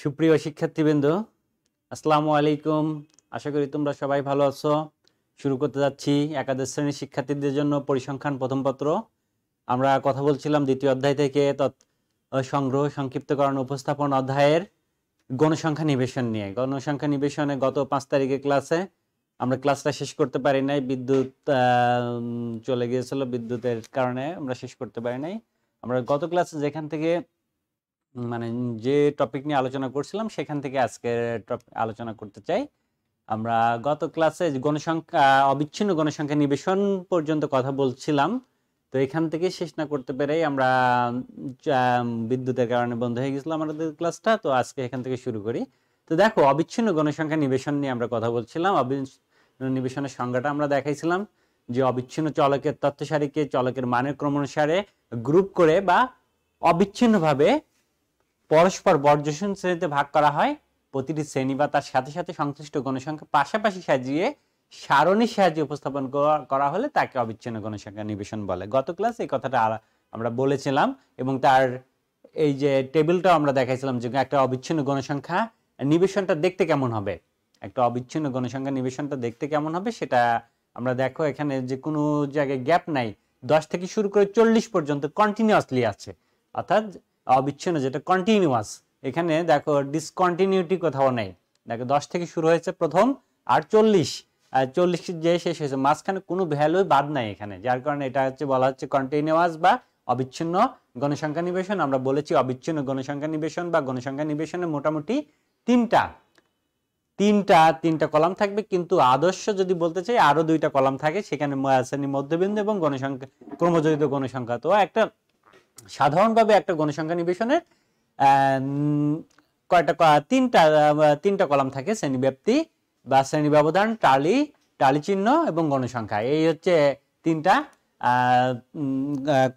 সুপ্রিয় শিক্ষার্থীবৃন্দ আসসালামু আলাইকুম আশা করি তোমরা সবাই ভালো আছো শুরু করতে যাচ্ছি একাদশ শ্রেণীর শিক্ষার্থীদের জন্য পরিসংখ্যান প্রথম পত্র আমরা কথা বলছিলাম দ্বিতীয় অধ্যায় থেকে সংগ্রহ সংক্ষিপ্তকরণ উপস্থাপন অধ্যায়ের গণসংখ্যা নিবেশন নিয়ে গণসংখ্যা নিবেশনে গত পাঁচ তারিখে ক্লাসে আমরা ক্লাসটা শেষ করতে পারি নাই বিদ্যুৎ চলে গিয়েছিল বিদ্যুতের কারণে আমরা শেষ করতে পারি নাই আমরা গত ক্লাসে যেখান থেকে মানে যে টপিক নিয়ে আলোচনা করছিলাম সেখান থেকে আজকে আলোচনা করতে চাই আমরা গত ক্লাসে গণসংখ্যা অবিচ্ছিন্ন গণসংখ্যা নিবেশন পর্যন্ত কথা বলছিলাম তো এখান থেকে শেষ না করতে পেরেই আমরা বিদ্যুতের কারণে বন্ধ হয়ে গেছিলাম আমাদের ক্লাসটা তো আজকে এখান থেকে শুরু করি তো দেখো অবিচ্ছিন্ন গণসংখ্যা নিবেশন নিয়ে আমরা কথা বলছিলাম অবিচ্ছিন্ন নিবেশনের সংজ্ঞাটা আমরা দেখাইছিলাম যে অবিচ্ছিন্ন চলকের তথ্য সারিকে চলকের মানের ক্রম অনুসারে গ্রুপ করে বা অবিচ্ছিন্নভাবে পরস্পর বর্জসন শ্রেণীতে ভাগ করা হয় প্রতিটি শ্রেণী বা তার সাথে সাথে সংশ্লিষ্ট গণসংখ্যা পাশাপাশি সাজিয়ে সারণীর সাহায্যে উপস্থাপন করা হলে তাকে অবিচ্ছিন্ন গণসংখ্যা নিবেশন বলে গত ক্লাসে এই কথাটা আমরা বলেছিলাম এবং তার এই যে টেবিলটাও আমরা দেখাইছিলাম যে একটা অবিচ্ছিন্ন গণসংখ্যা নিবেশনটা দেখতে কেমন হবে একটা অবিচ্ছিন্ন গণসংখ্যা নিবেশনটা দেখতে কেমন হবে সেটা আমরা দেখো এখানে যে কোনো জায়গায় গ্যাপ নাই দশ থেকে শুরু করে চল্লিশ পর্যন্ত কন্টিনিউসলি আছে অর্থাৎ অবিচ্ছিন্ন যেটা কন্টিনিউয়াস এখানে দেখো ডিসকন্টিনিউটি কোথাও নেই দেখো দশ থেকে শুরু হয়েছে প্রথম আর চল্লিশ চল্লিশ যে শেষ হয়েছে মাঝখানে কোনো ভ্যালুই বাদ নাই এখানে যার কারণে এটা হচ্ছে বলা হচ্ছে কন্টিনিউয়াস বা অবিচ্ছিন্ন গণসংখ্যা নিবেশন আমরা বলেছি অবিচ্ছিন্ন গণসংখ্যা নিবেশন বা গণসংখ্যা নিবেশনে মোটামুটি তিনটা তিনটা তিনটা কলাম থাকবে কিন্তু আদর্শ যদি বলতে চাই আরো দুইটা কলাম থাকে সেখানে শ্রেণী মধ্যবিন্দু এবং গণসংখ্যা ক্রমজড়িত গণসংখ্যা তো একটা সাধারণভাবে একটা গণসংখ্যা নিবেশনের কয়টা তিনটা তিনটা কলাম থাকে ব্যক্তি বা শ্রেণী ব্যবধান টালি টালি চিহ্ন এবং গণসংখ্যা এই হচ্ছে তিনটা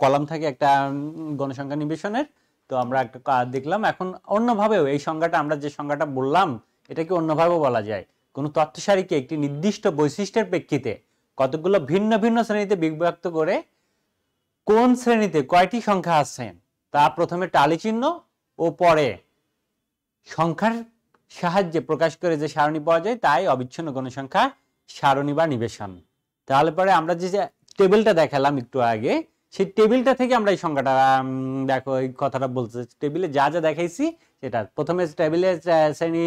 কলাম থাকে একটা গণসংখ্যা নিবেশনের তো আমরা একটা দেখলাম এখন অন্যভাবেও এই সংজ্ঞাটা আমরা যে সংজ্ঞাটা বললাম এটাকে অন্যভাবেও বলা যায় কোনো তথ্য সারিকে একটি নির্দিষ্ট বৈশিষ্ট্যের প্রেক্ষিতে কতগুলো ভিন্ন ভিন্ন শ্রেণীতে বিভক্ত করে কোন শ্রেণীতে কয়টি সংখ্যা আছে তা প্রথমে টালি চিহ্ন ও পরে সংখ্যার সাহায্যে প্রকাশ করে যে সারণী পাওয়া যায় তাই অবিচ্ছিন্ন গণসংখ্যা সারণী বা নিবেশন তাহলে পরে আমরা যে টেবিলটা দেখালাম একটু আগে সেই টেবিলটা থেকে আমরা এই সংখ্যাটা দেখো এই কথাটা বলতে টেবিলে যা যা দেখাইছি সেটা প্রথমে টেবিলে শ্রেণী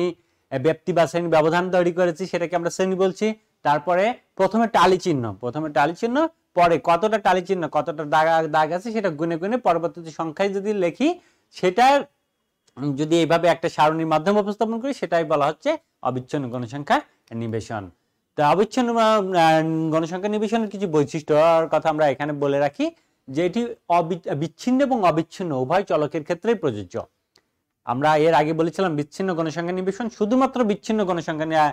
ব্যক্তি বা শ্রেণী ব্যবধান তৈরি করেছি সেটাকে আমরা শ্রেণী বলছি তারপরে প্রথমে টালি চিহ্ন প্রথমে টালি চিহ্ন পরে কতটা টালি চিহ্ন কতটা দাগ দাগ আছে সেটা গুনে গুনে পরবর্তীতে সংখ্যায় যদি লেখি সেটার যদি এইভাবে একটা সারণীর মাধ্যমে উপস্থাপন করি সেটাই বলা হচ্ছে অবিচ্ছিন্ন গণসংখ্যা নিবেশন তো অবিচ্ছিন্ন গণসংখ্যা নিবেশনের কিছু বৈশিষ্ট্যর কথা আমরা এখানে বলে রাখি যে এটি বিচ্ছিন্ন এবং অবিচ্ছিন্ন উভয় চলকের ক্ষেত্রেই প্রযোজ্য আমরা এর আগে বলেছিলাম বিচ্ছিন্ন গণসংখ্যা নিবেশন শুধুমাত্র বিচ্ছিন্ন গণসংখ্যা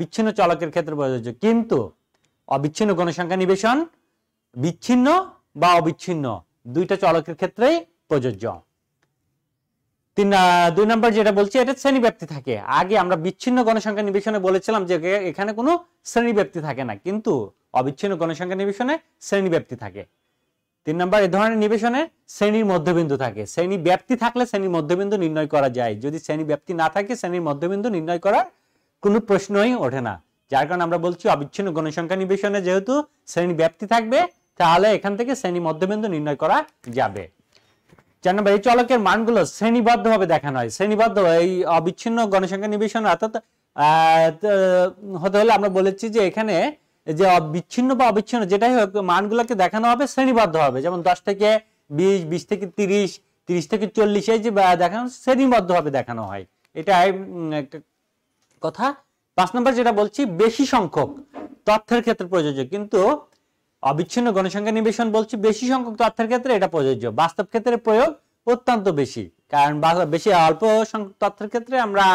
বিচ্ছিন্ন চলকের ক্ষেত্রে প্রযোজ্য কিন্তু অবিচ্ছিন্ন গণসংখ্যা নিবেশন বিচ্ছিন্ন বা অবিচ্ছিন্ন দুইটা চলকের ক্ষেত্রেই প্রযোজ্য তিন দুই নম্বর যেটা বলছি এটা শ্রেণীব্যাপ্তি থাকে আগে আমরা বিচ্ছিন্ন গণসংখ্যা নিবেশনে বলেছিলাম যে এখানে কোনো শ্রেণীব্যাপ্তি থাকে না কিন্তু অবিচ্ছিন্ন গণসংখ্যা নিবেশনে শ্রেণীব্যাপ্তি থাকে তিন নম্বর এ ধরনের নিবেশনে শ্রেণীর মধ্যবিন্দু থাকে শ্রেণী ব্যাপ্তি থাকলে শ্রেণীর মধ্যবিন্দু নির্ণয় করা যায় যদি শ্রেণী ব্যাপ্তি না থাকে শ্রেণীর মধ্যবিন্দু নির্ণয় করার কোনো প্রশ্নই ওঠে না যার কারণে আমরা বলছি অবিচ্ছিন্ন গণসংখ্যা নিবেশনে যেহেতু শ্রেণী ব্যাপ্তি থাকবে তাহলে এখান থেকে শ্রেণী মধ্যবিন্দু নির্ণয় করা যাবে চার নম্বর এই চলকের মানগুলো ভাবে দেখানো হয় শ্রেণীবদ্ধ এই অবিচ্ছিন্ন গণসংখ্যা নিবেশন অর্থাৎ হতে হলে আমরা বলেছি যে এখানে যে বিচ্ছিন্ন বা অবিচ্ছিন্ন যেটাই হোক মানগুলোকে দেখানো হবে শ্রেণীবদ্ধ হবে যেমন দশ থেকে বিশ বিশ থেকে তিরিশ তিরিশ থেকে চল্লিশ এই যে দেখানো শ্রেণীবদ্ধ ভাবে দেখানো হয় এটাই কথা পাঁচ নম্বর যেটা বলছি বেশি সংখ্যক তথ্যের ক্ষেত্রে প্রযোজ্য কিন্তু অবিচ্ছিন্ন গণসংখ্যা নিবেশন বলছি বেশি সংখ্যক তথ্যের ক্ষেত্রে এটা প্রযোজ্য বাস্তব ক্ষেত্রে প্রয়োগ অত্যন্ত বেশি কারণ বেশি অল্প সংখ্যক তথ্যের ক্ষেত্রে আমরা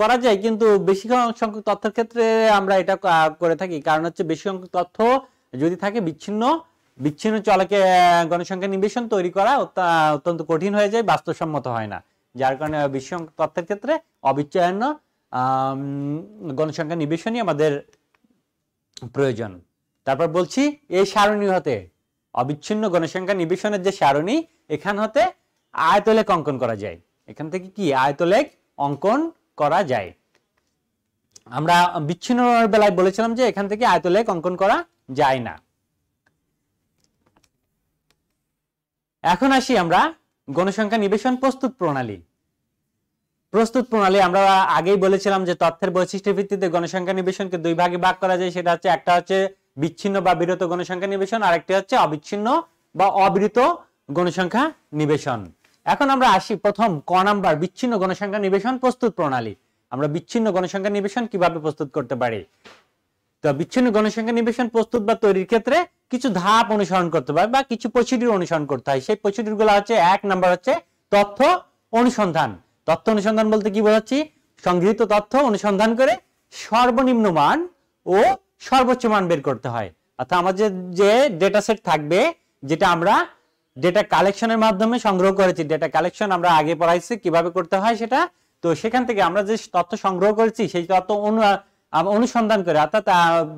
করা যায় কিন্তু বেশি সংখ্যক তথ্যের ক্ষেত্রে আমরা এটা করে থাকি কারণ হচ্ছে বেশি সংখ্যক তথ্য যদি থাকে বিচ্ছিন্ন বিচ্ছিন্ন চলকে গণসংখ্যা নিবেশন তৈরি করা অত্যন্ত কঠিন হয়ে যায় বাস্তবসম্মত হয় না যার কারণে বেশি সংখ্যক তথ্যের ক্ষেত্রে অবিচ্ছন্ন গণসংখ্যা নিবেশনই আমাদের প্রয়োজন তারপর বলছি এই সারণী হতে অবিচ্ছিন্ন গণসংখ্যা নিবেশনের যে সারণী এখান হতে আয়তলেখ অঙ্কন করা যায় এখান থেকে কি আয়তলেখ অঙ্কন করা যায় আমরা বিচ্ছিন্ন বেলায় বলেছিলাম যে এখান থেকে আয়তলেখ অঙ্কন করা যায় না এখন আসি আমরা গণসংখ্যা নিবেশন প্রস্তুত প্রণালী প্রস্তুত প্রণালী আমরা আগেই বলেছিলাম যে তথ্যের বৈশিষ্ট্যের ভিত্তিতে গণসংখ্যা নিবেশনকে দুই ভাগে ভাগ করা যায় সেটা হচ্ছে একটা হচ্ছে বিচ্ছিন্ন বা বিরত গণসংখ্যা নিবেশন আরেকটি হচ্ছে অবিচ্ছিন্ন বা অবিরত গণসংখ্যা নিবেশন এখন আমরা আসি প্রথম ক নাম্বার বিচ্ছিন্ন গণসংখ্যা নিবেশন প্রস্তুত প্রণালী আমরা বিচ্ছিন্ন গণসংখ্যা নিবেশন কিভাবে প্রস্তুত করতে পারি তো বিচ্ছিন্ন গণসংখ্যা নিবেশন প্রস্তুত বা তৈরির ক্ষেত্রে কিছু ধাপ অনুসরণ করতে হয় বা কিছু প্রসিডিউর অনুসরণ করতে হয় সেই প্রসিডিউর গুলো হচ্ছে এক নাম্বার হচ্ছে তথ্য অনুসন্ধান তথ্য অনুসন্ধান বলতে কি বোঝাচ্ছি সংগৃহীত তথ্য অনুসন্ধান করে সর্বনিম্ন মান ও সর্বোচ্চ মান বের করতে হয় অর্থাৎ আমাদের যে ডেটা সেট থাকবে যেটা আমরা ডেটা কালেকশনের মাধ্যমে সংগ্রহ করেছি ডেটা কালেকশন আমরা আগে পড়াইছি কিভাবে করতে হয় সেটা তো সেখান থেকে আমরা যে তথ্য সংগ্রহ করেছি সেই তথ্য অনুসন্ধান করে অর্থাৎ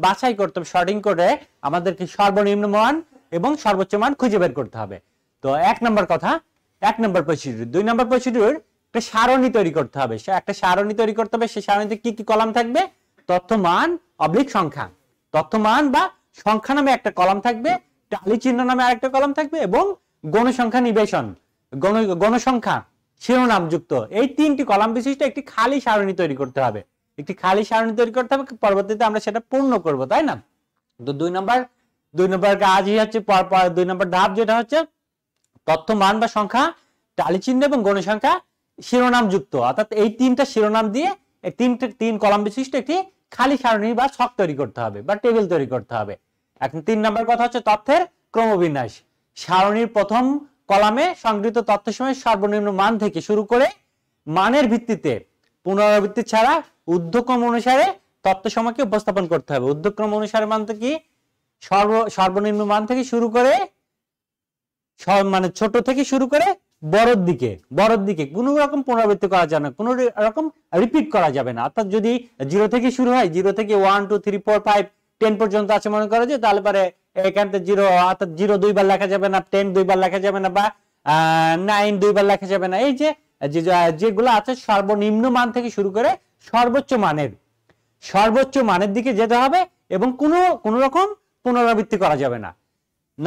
বাছাই করতে হবে শর্টিং করে আমাদেরকে সর্বনিম্ন মান এবং সর্বোচ্চ মান খুঁজে বের করতে হবে তো এক নম্বর কথা এক নম্বর প্রসিডিউর দুই নম্বর প্রসিডিউর একটা সারণী তৈরি করতে হবে একটা সারণী তৈরি করতে হবে সেই সারণীতে কি কি কলাম থাকবে তথ্য মান অবলিক সংখ্যা তথ্যমান বা সংখ্যা নামে একটা কলাম থাকবে টালি চিহ্ন নামে আরেকটা কলাম থাকবে এবং গণসংখ্যা নিবেশন গণ গণসংখ্যা শিরোনাম যুক্ত এই তিনটি কলাম বিশিষ্ট একটি খালি সারণী তৈরি করতে হবে একটি খালি সারণী তৈরি করতে হবে পরবর্তীতে আমরা সেটা পূর্ণ করব তাই না তো দুই নম্বর দুই নম্বর কাজই হচ্ছে পরপর দুই নম্বর ধাপ যেটা হচ্ছে তথ্য মান বা সংখ্যা টালি চিহ্ন এবং গণসংখ্যা শিরোনাম যুক্ত অর্থাৎ এই তিনটা শিরোনাম দিয়ে তিনটে তিন কলাম বিশিষ্ট একটি খালি সারণী বা ছক তৈরি করতে হবে বা টেবিল তৈরি করতে হবে এখন তিন নম্বর কথা হচ্ছে তথ্যের ক্রমবিন্যাস সারণীর প্রথম কলামে সংগৃহীত তথ্য সময় সর্বনিম্ন মান থেকে শুরু করে মানের ভিত্তিতে পুনরাবৃত্তি ছাড়া উদ্যোগক্রম অনুসারে তথ্য সময়কে উপস্থাপন করতে হবে উদ্যোগক্রম অনুসারে মান কি সর্ব সর্বনিম্ন মান থেকে শুরু করে মানে ছোট থেকে শুরু করে বড়র দিকে বড়র দিকে কোনো রকম পুনরাবৃত্তি করা যাবে না কোনো রকম রিপিট করা যাবে না অর্থাৎ যদি জিরো থেকে শুরু হয় জিরো থেকে one two three four five ten পর্যন্ত আছে মনে করা যায় তাহলে পরে এখানে জিরো অর্থাৎ জিরো দুইবার লেখা যাবে না টেন দুইবার লেখা যাবে না বা নাইন দুইবার লেখা যাবে না এই যে যেগুলো আছে সর্বনিম্ন মান থেকে শুরু করে সর্বোচ্চ মানের সর্বোচ্চ মানের দিকে যেতে হবে এবং কোনো কোনো রকম পুনরাবৃত্তি করা যাবে না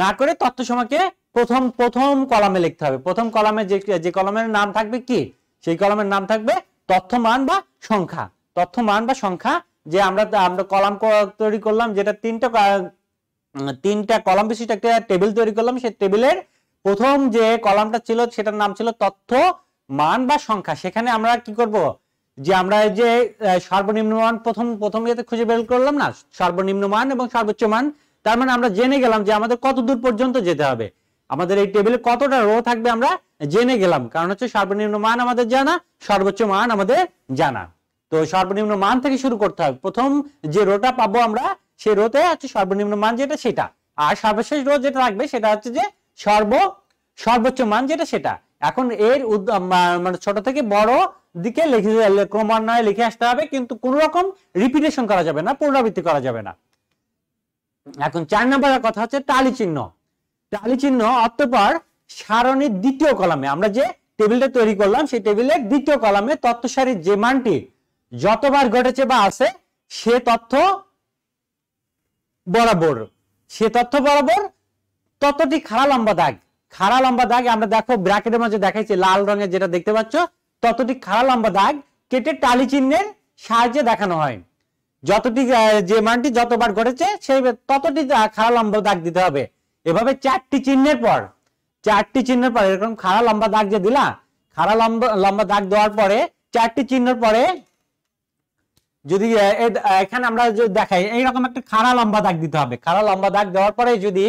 না করে তথ্য সময়কে প্রথম প্রথম কলামে লিখতে হবে প্রথম কলামে যে যে কলামের নাম থাকবে কি সেই কলামের নাম থাকবে তথ্য মান বা সংখ্যা তথ্য মান বা সংখ্যা যে আমরা আমরা কলাম তৈরি করলাম যেটা তিনটা তিনটা কলাম বিশিষ্ট একটা টেবিল তৈরি করলাম সেই টেবিলের প্রথম যে কলামটা ছিল সেটার নাম ছিল তথ্য মান বা সংখ্যা সেখানে আমরা কি করব যে আমরা যে সর্বনিম্ন মান প্রথম প্রথম ইয়েতে খুঁজে বের করলাম না সর্বনিম্ন মান এবং সর্বোচ্চ মান তার মানে আমরা জেনে গেলাম যে আমাদের কত দূর পর্যন্ত যেতে হবে আমাদের এই টেবিলে কতটা রো থাকবে আমরা জেনে গেলাম কারণ হচ্ছে সর্বনিম্ন মান আমাদের জানা সর্বোচ্চ মান আমাদের জানা তো সর্বনিম্ন মান থেকে শুরু করতে হবে প্রথম যে রোটা পাবো আমরা সেই রোতে হচ্ছে সর্বনিম্ন মান যেটা সেটা আর সর্বশেষ রো যেটা রাখবে সেটা হচ্ছে যে সর্ব সর্বোচ্চ মান যেটা সেটা এখন এর মানে ছোট থেকে বড় দিকে লিখে ক্রমান্বয়ে লিখে আসতে হবে কিন্তু কোন রকম রিপিটেশন করা যাবে না পুনরাবৃত্তি করা যাবে না এখন চার নম্বরের কথা হচ্ছে টালি চিহ্ন টালি চিহ্ন অতপর সারণীর দ্বিতীয় কলামে আমরা যে টেবিলটা তৈরি করলাম সেই টেবিলের দ্বিতীয় কলামে তথ্য সারির যে মানটি যতবার ঘটেছে বা আছে সে তথ্য বরাবর সে তথ্য বরাবর ততটি খাড়া লম্বা দাগ খাড়া লম্বা দাগ আমরা দেখো ব্র্যাকেটের মাঝে দেখাইছি লাল রঙের যেটা দেখতে পাচ্ছ ততটি খাড়া লম্বা দাগ কেটে টালি চিহ্নের সাহায্যে দেখানো হয় যতটি যে মানটি যতবার ঘটেছে সেই ততটি খাড়া লম্বা দাগ দিতে হবে এভাবে চারটি চিহ্নের পর চারটি চিহ্নের পর এরকম খাড়া লম্বা দাগ যে দিলা খাড়া লম্বা লম্বা দাগ দেওয়ার পরে চারটি চিহ্নের পরে যদি এখানে আমরা দেখাই এইরকম একটা খাড়া লম্বা দাগ দিতে হবে খাড়া লম্বা দাগ দেওয়ার পরে যদি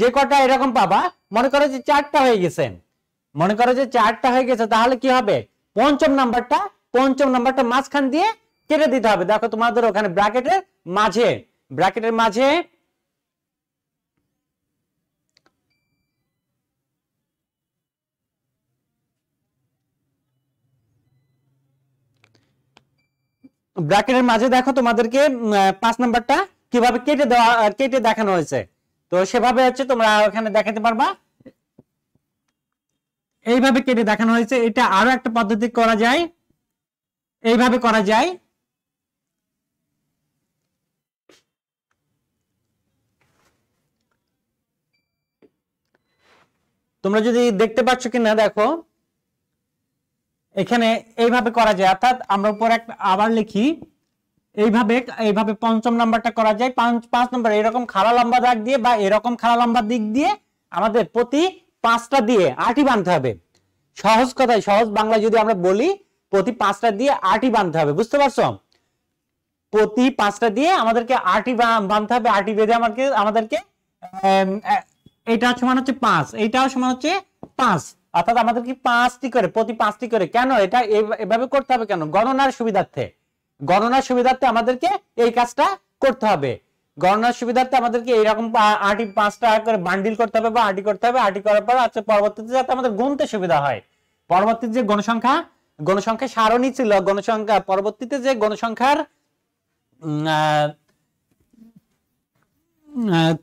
যে কটা এরকম পাবা মনে করো যে চারটা হয়ে গেছে মনে করো যে চারটা হয়ে গেছে তাহলে কি হবে পঞ্চম নাম্বারটা পঞ্চম নাম্বারটা মাঝখান দিয়ে কেটে দিতে হবে দেখো তোমাদের ওখানে ব্র্যাকেটের মাঝে ব্র্যাকেটের মাঝে ব্র্যাকেটের মাঝে দেখো তোমাদেরকে পাঁচ নাম্বারটা কিভাবে কেটে দেওয়া কেটে দেখানো হয়েছে তো সেভাবে হচ্ছে তোমরা ওখানে দেখাতে পারবা এইভাবে কেটে দেখানো হয়েছে এটা আরো একটা পদ্ধতি করা যায় এইভাবে করা যায় তোমরা যদি দেখতে পাচ্ছ কিনা দেখো এখানে এইভাবে করা যায় অর্থাৎ আমরা উপর একটা আবার লিখি এইভাবে এইভাবে পঞ্চম নাম্বারটা করা যায় পাঁচ পাঁচ নাম্বার এরকম খাড়া লম্বা দাগ দিয়ে বা এরকম খাড়া লম্বা দিক দিয়ে আমাদের প্রতি পাঁচটা দিয়ে আটি বাঁধতে হবে সহজ কথায় সহজ বাংলা যদি আমরা বলি প্রতি পাঁচটা দিয়ে আটি বাঁধতে হবে বুঝতে পারছো প্রতি পাঁচটা দিয়ে আমাদেরকে আটি বাঁধতে হবে আটি বেঁধে আমাদেরকে আমাদেরকে এটা সমান হচ্ছে পাঁচ এইটাও সমান হচ্ছে পাঁচ অর্থাৎ আমাদের কি পাঁচটি করে প্রতি পাঁচটি করে কেন এটা এভাবে করতে হবে কেন গণনার সুবিধার্থে গণনার সুবিধার্থে আমাদেরকে এই কাজটা করতে হবে গণনার সুবিধার্থে আমাদেরকে এইরকম আটি পাঁচটা করে বান্ডিল করতে হবে বা আটি করতে হবে আটি করার পর আছে পরবর্তীতে যাতে আমাদের গুনতে সুবিধা হয় পরবর্তীতে যে গণসংখ্যা গণসংখ্যা সারণী ছিল গণসংখ্যা পরবর্তীতে যে গণসংখ্যার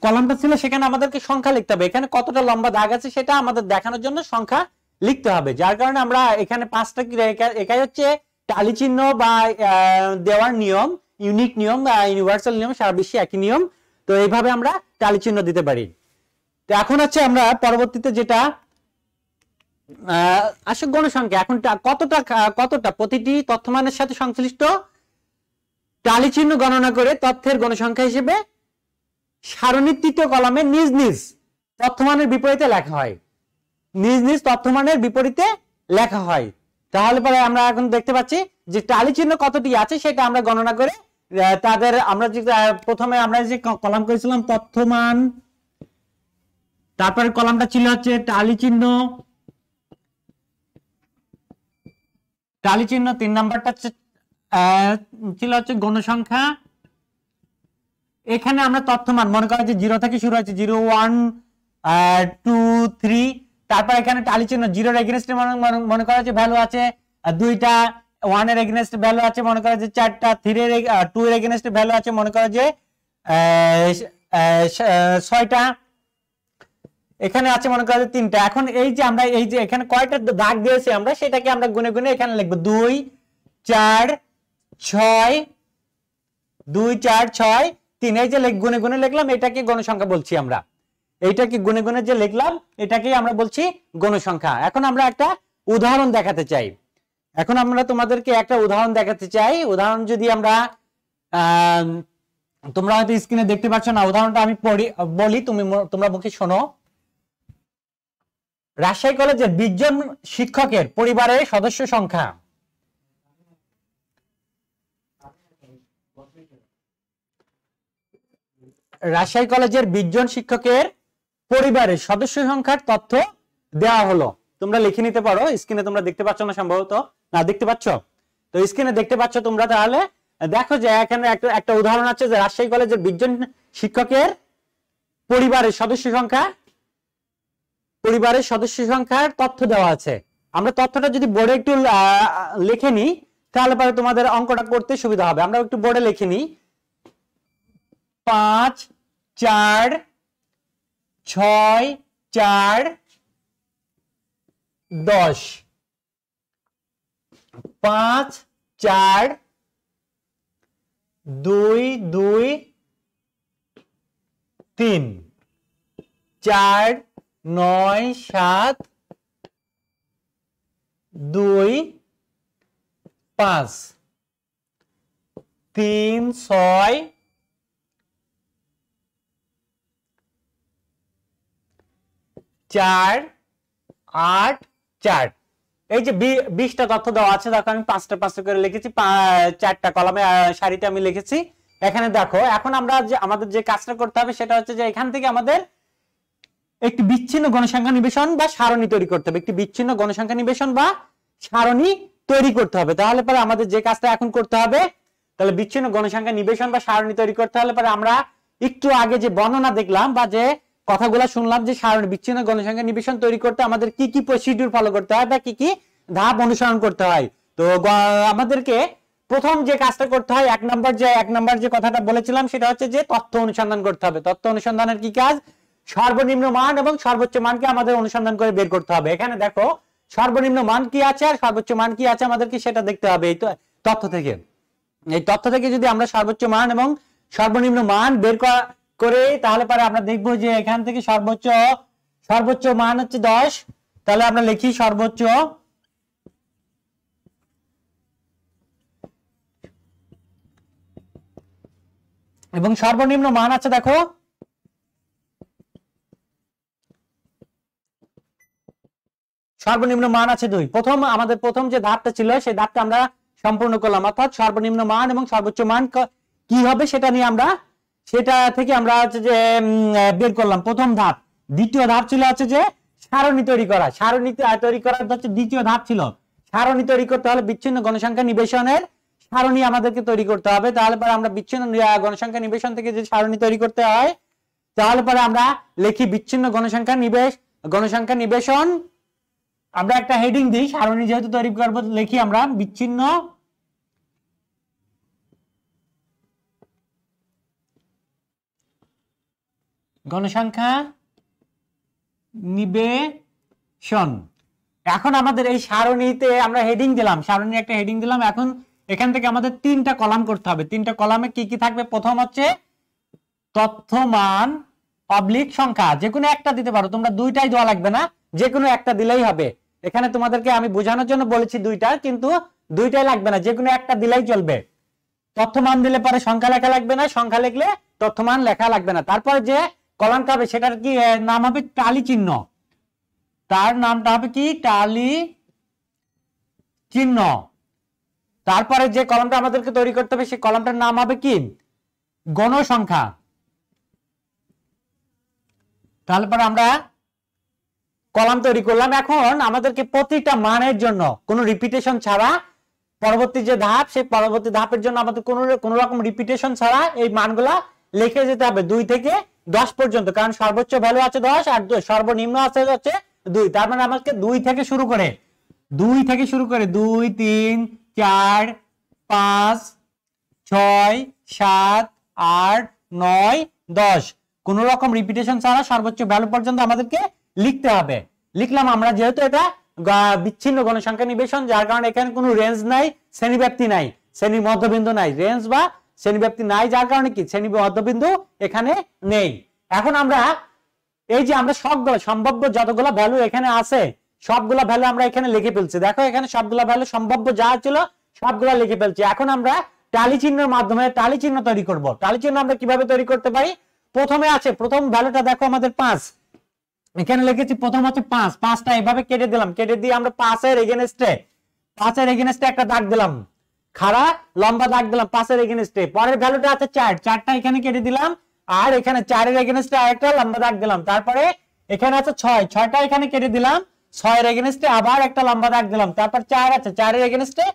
কলামটা ছিল সেখানে আমাদেরকে সংখ্যা লিখতে হবে এখানে কতটা লম্বা দাগ আছে সেটা আমাদের দেখানোর জন্য সংখ্যা লিখতে হবে যার কারণে আমরা এখানে পাঁচটা একাই হচ্ছে টালি চিহ্ন বা দেওয়ার নিয়ম ইউনিক নিয়ম বা ইউনিভার্সাল নিয়ম সারা বিশ্বে একই নিয়ম তো এইভাবে আমরা টালি চিহ্ন দিতে পারি তো এখন হচ্ছে আমরা পরবর্তীতে যেটা আসলে গণসংখ্যা এখন কতটা কতটা প্রতিটি তথ্যমানের সাথে সংশ্লিষ্ট টালি চিহ্ন গণনা করে তথ্যের গণসংখ্যা হিসেবে সারণীর তৃতীয় কলামে নিজ নিজ তথ্যমানের বিপরীতে লেখা হয় নিজ নিজ তথ্যমানের বিপরীতে লেখা হয় তাহলে পরে আমরা এখন দেখতে পাচ্ছি যে টালি চিহ্ন কতটি আছে সেটা আমরা গণনা করে তাদের আমরা যে প্রথমে আমরা যে কলাম করেছিলাম তথ্যমান তারপরে কলামটা ছিল হচ্ছে টালি চিহ্ন টালি চিহ্ন তিন নাম্বারটা ছিল হচ্ছে গণসংখ্যা এখানে আমরা তথ্য মান মনে করা যে জিরো থেকে শুরু হয়েছে জিরো ওয়ান টু থ্রি তারপর এখানে টালি চিহ্ন জিরোর এগেনস্টে মনে করা যে ভ্যালু আছে দুইটা ওয়ানের এগেনস্ট ভ্যালু আছে মনে করা যে চারটা থ্রি এর টু এর এগেনস্টে ভ্যালু আছে মনে করা যে ছয়টা এখানে আছে মনে করা যে তিনটা এখন এই যে আমরা এই যে এখানে কয়টা দাগ দিয়েছি আমরা সেটাকে আমরা গুনে গুনে এখানে লিখবো দুই চার ছয় দুই চার ছয় তিন এই যে গুনে গুনে লিখলাম এটাকে গণসংখ্যা বলছি আমরা এইটা কি গুনে গুনে যে লিখলাম এটাকেই আমরা বলছি গণসংখ্যা এখন আমরা একটা উদাহরণ দেখাতে চাই এখন আমরা তোমাদেরকে একটা উদাহরণ দেখাতে চাই উদাহরণ যদি আমরা তোমরা হয়তো স্ক্রিনে দেখতে পাচ্ছ না উদাহরণটা আমি পড়ি বলি তুমি তোমরা মুখে শোনো রাজশাহী কলেজের বিশজন শিক্ষকের পরিবারের সদস্য সংখ্যা রাজশাহী কলেজের বিশজন শিক্ষকের পরিবারের সদস্য সংখ্যার তথ্য দেওয়া হলো তোমরা লিখে নিতে পারো স্ক্রিনে তোমরা দেখতে পাচ্ছ না সম্ভবত না দেখতে পাচ্ছ তো স্ক্রিনে দেখতে পাচ্ছ তোমরা তাহলে দেখো যে এখানে একটা একটা উদাহরণ আছে যে রাজশাহী কলেজের বিশজন শিক্ষকের পরিবারের সদস্য সংখ্যা পরিবারের সদস্য সংখ্যার তথ্য দেওয়া আছে আমরা তথ্যটা যদি বোর্ডে একটু লিখে নিই তাহলে পরে তোমাদের অঙ্কটা করতে সুবিধা হবে আমরা একটু বোর্ডে লিখে নিই পাঁচ চার ছয় চার দশ পাঁচ চার দুই দুই তিন চার নয় সাত দুই পাঁচ তিন ছয় চার আট চার এই যে বিশটা তথ্য দেওয়া আছে দেখো আমি পাঁচটা পাঁচটা করে লিখেছি চারটা কলামে সারিতে আমি লিখেছি এখানে দেখো এখন আমরা যে আমাদের যে কাজটা করতে হবে সেটা হচ্ছে যে এখান থেকে আমাদের একটি বিচ্ছিন্ন গণসংখ্যা নিবেশন বা সারণী তৈরি করতে হবে একটি বিচ্ছিন্ন গণসংখ্যা নিবেশন বা সারণী তৈরি করতে হবে তাহলে পরে আমাদের যে কাজটা এখন করতে হবে তাহলে বিচ্ছিন্ন গণসংখ্যা নিবেশন বা সারণী তৈরি করতে হলে পরে আমরা একটু আগে যে বর্ণনা দেখলাম বা যে কথাগুলা শুনলাম যে সারণ বিচ্ছিন্ন গণসংখ্যা নিবেশন তৈরি করতে আমাদের কি কি প্রসিডিউর ফলো করতে হয় বা কি কি ধাপ অনুসরণ করতে হয় তো আমাদেরকে প্রথম যে কাজটা করতে হয় এক নম্বর যে এক নম্বর যে কথাটা বলেছিলাম সেটা হচ্ছে যে তথ্য অনুসন্ধান করতে হবে তথ্য অনুসন্ধানের কি কাজ সর্বনিম্ন মান এবং সর্বোচ্চ মানকে আমাদের অনুসন্ধান করে বের করতে হবে এখানে দেখো সর্বনিম্ন মান কি আছে আর সর্বোচ্চ মান কি আছে আমাদেরকে সেটা দেখতে হবে এই তথ্য থেকে এই তথ্য থেকে যদি আমরা সর্বোচ্চ মান এবং সর্বনিম্ন মান বের করা করে তাহলে পরে আমরা দেখব যে এখান থেকে সর্বোচ্চ সর্বোচ্চ মান হচ্ছে দশ তাহলে আমরা লিখি সর্বোচ্চ এবং সর্বনিম্ন মান আছে দেখো সর্বনিম্ন মান আছে দুই প্রথম আমাদের প্রথম যে ধাপটা ছিল সেই ধাপটা আমরা সম্পূর্ণ করলাম অর্থাৎ সর্বনিম্ন মান এবং সর্বোচ্চ মান কি হবে সেটা নিয়ে আমরা সেটা থেকে আমরা হচ্ছে যে বের করলাম প্রথম ধাপ দ্বিতীয় ধাপ ছিল হচ্ছে যে সারণী তৈরি করা সারণী তৈরি করার হচ্ছে দ্বিতীয় ধাপ ছিল সারণী তৈরি করতে হলে বিচ্ছিন্ন গণসংখ্যা নিবেশনের সারণী আমাদেরকে তৈরি করতে হবে তাহলে পরে আমরা বিচ্ছিন্ন গণসংখ্যা নিবেশন থেকে যে সারণী তৈরি করতে হয় তাহলে পরে আমরা লিখি বিচ্ছিন্ন গণসংখ্যা নিবেশ গণসংখ্যা নিবেশন আমরা একটা হেডিং দিই সারণী যেহেতু তৈরি করবো লিখি আমরা বিচ্ছিন্ন গণসংখ্যা নিবেশন এখন আমাদের এই সারণীতে আমরা হেডিং দিলাম সারণী একটা হেডিং দিলাম এখন এখান থেকে আমাদের তিনটা কলাম করতে হবে তিনটা কলামে কি কি থাকবে প্রথম হচ্ছে তথ্যমান পাবলিক সংখ্যা যে কোনো একটা দিতে পারো তোমরা দুইটাই দেওয়া লাগবে না যে কোনো একটা দিলেই হবে এখানে তোমাদেরকে আমি বোঝানোর জন্য বলেছি দুইটা কিন্তু দুইটাই লাগবে না যে কোনো একটা দিলেই চলবে তথ্যমান দিলে পরে সংখ্যা লেখা লাগবে না সংখ্যা লিখলে তথ্যমান লেখা লাগবে না তারপর যে কলাঙ্ক হবে সেটার কি নাম হবে টালি চিহ্ন তার নামটা হবে কি টালি চিহ্ন তারপরে যে কলমটা আমাদেরকে তৈরি করতে হবে সেই কলমটার নাম হবে কি গণসংখ্যা তারপরে আমরা কলাম তৈরি করলাম এখন আমাদেরকে প্রতিটা মানের জন্য কোনো রিপিটেশন ছাড়া পরবর্তী যে ধাপ সেই পরবর্তী ধাপের জন্য আমাদের কোনো কোনো রকম রিপিটেশন ছাড়া এই মানগুলা লিখে যেতে হবে দুই থেকে দশ পর্যন্ত কারণ সর্বোচ্চ ভ্যালু আছে দশ আর সর্বনিম্ন আছে হচ্ছে দুই তার মানে আমাকে দুই থেকে শুরু করে দুই থেকে শুরু করে দুই তিন চার পাঁচ ছয় সাত আট নয় দশ কোন রকম রিপিটেশন ছাড়া সর্বোচ্চ ভ্যালু পর্যন্ত আমাদেরকে লিখতে হবে লিখলাম আমরা যেহেতু এটা বিচ্ছিন্ন গণসংখ্যা নিবেশন যার কারণে এখানে কোনো রেঞ্জ নাই শ্রেণী ব্যক্তি নাই শ্রেণীর মধ্যবিন্দু নাই রেঞ্জ বা শ্রেণীব্যাপ্তি নাই যার কারণে কি শ্রেণী অর্ধবিন্দু এখানে নেই এখন আমরা এই যে আমরা সবগুলো সম্ভাব্য যতগুলো ভ্যালু এখানে আছে সবগুলো ভ্যালু আমরা এখানে লিখে ফেলছি দেখো এখানে সবগুলো ভ্যালু সম্ভাব্য যা ছিল সবগুলো লিখে ফেলছি এখন আমরা টালি চিহ্নের মাধ্যমে টালি চিহ্ন তৈরি করব টালি চিহ্ন আমরা কিভাবে তৈরি করতে পারি প্রথমে আছে প্রথম ভ্যালুটা দেখো আমাদের পাঁচ এখানে লিখেছি প্রথম হচ্ছে পাঁচ পাঁচটা এভাবে কেটে দিলাম কেটে দিয়ে আমরা পাঁচের এগেনস্টে পাঁচের এগেনস্টে একটা দাগ দিলাম খাড়া লম্বা দাগ দিলাম পাশের এগেনস্টে পরের ভ্যালুটা আছে চার চারটা এখানে কেটে দিলাম আর এখানে চারের এগেনস্টে আরেকটা লম্বা দাগ দিলাম তারপরে এখানে আছে ছয় ছয়টা এখানে কেটে দিলাম ছয়ের এগেনস্টে আবার একটা লম্বা দাগ দিলাম তারপর চার আছে চারের এগেনস্টে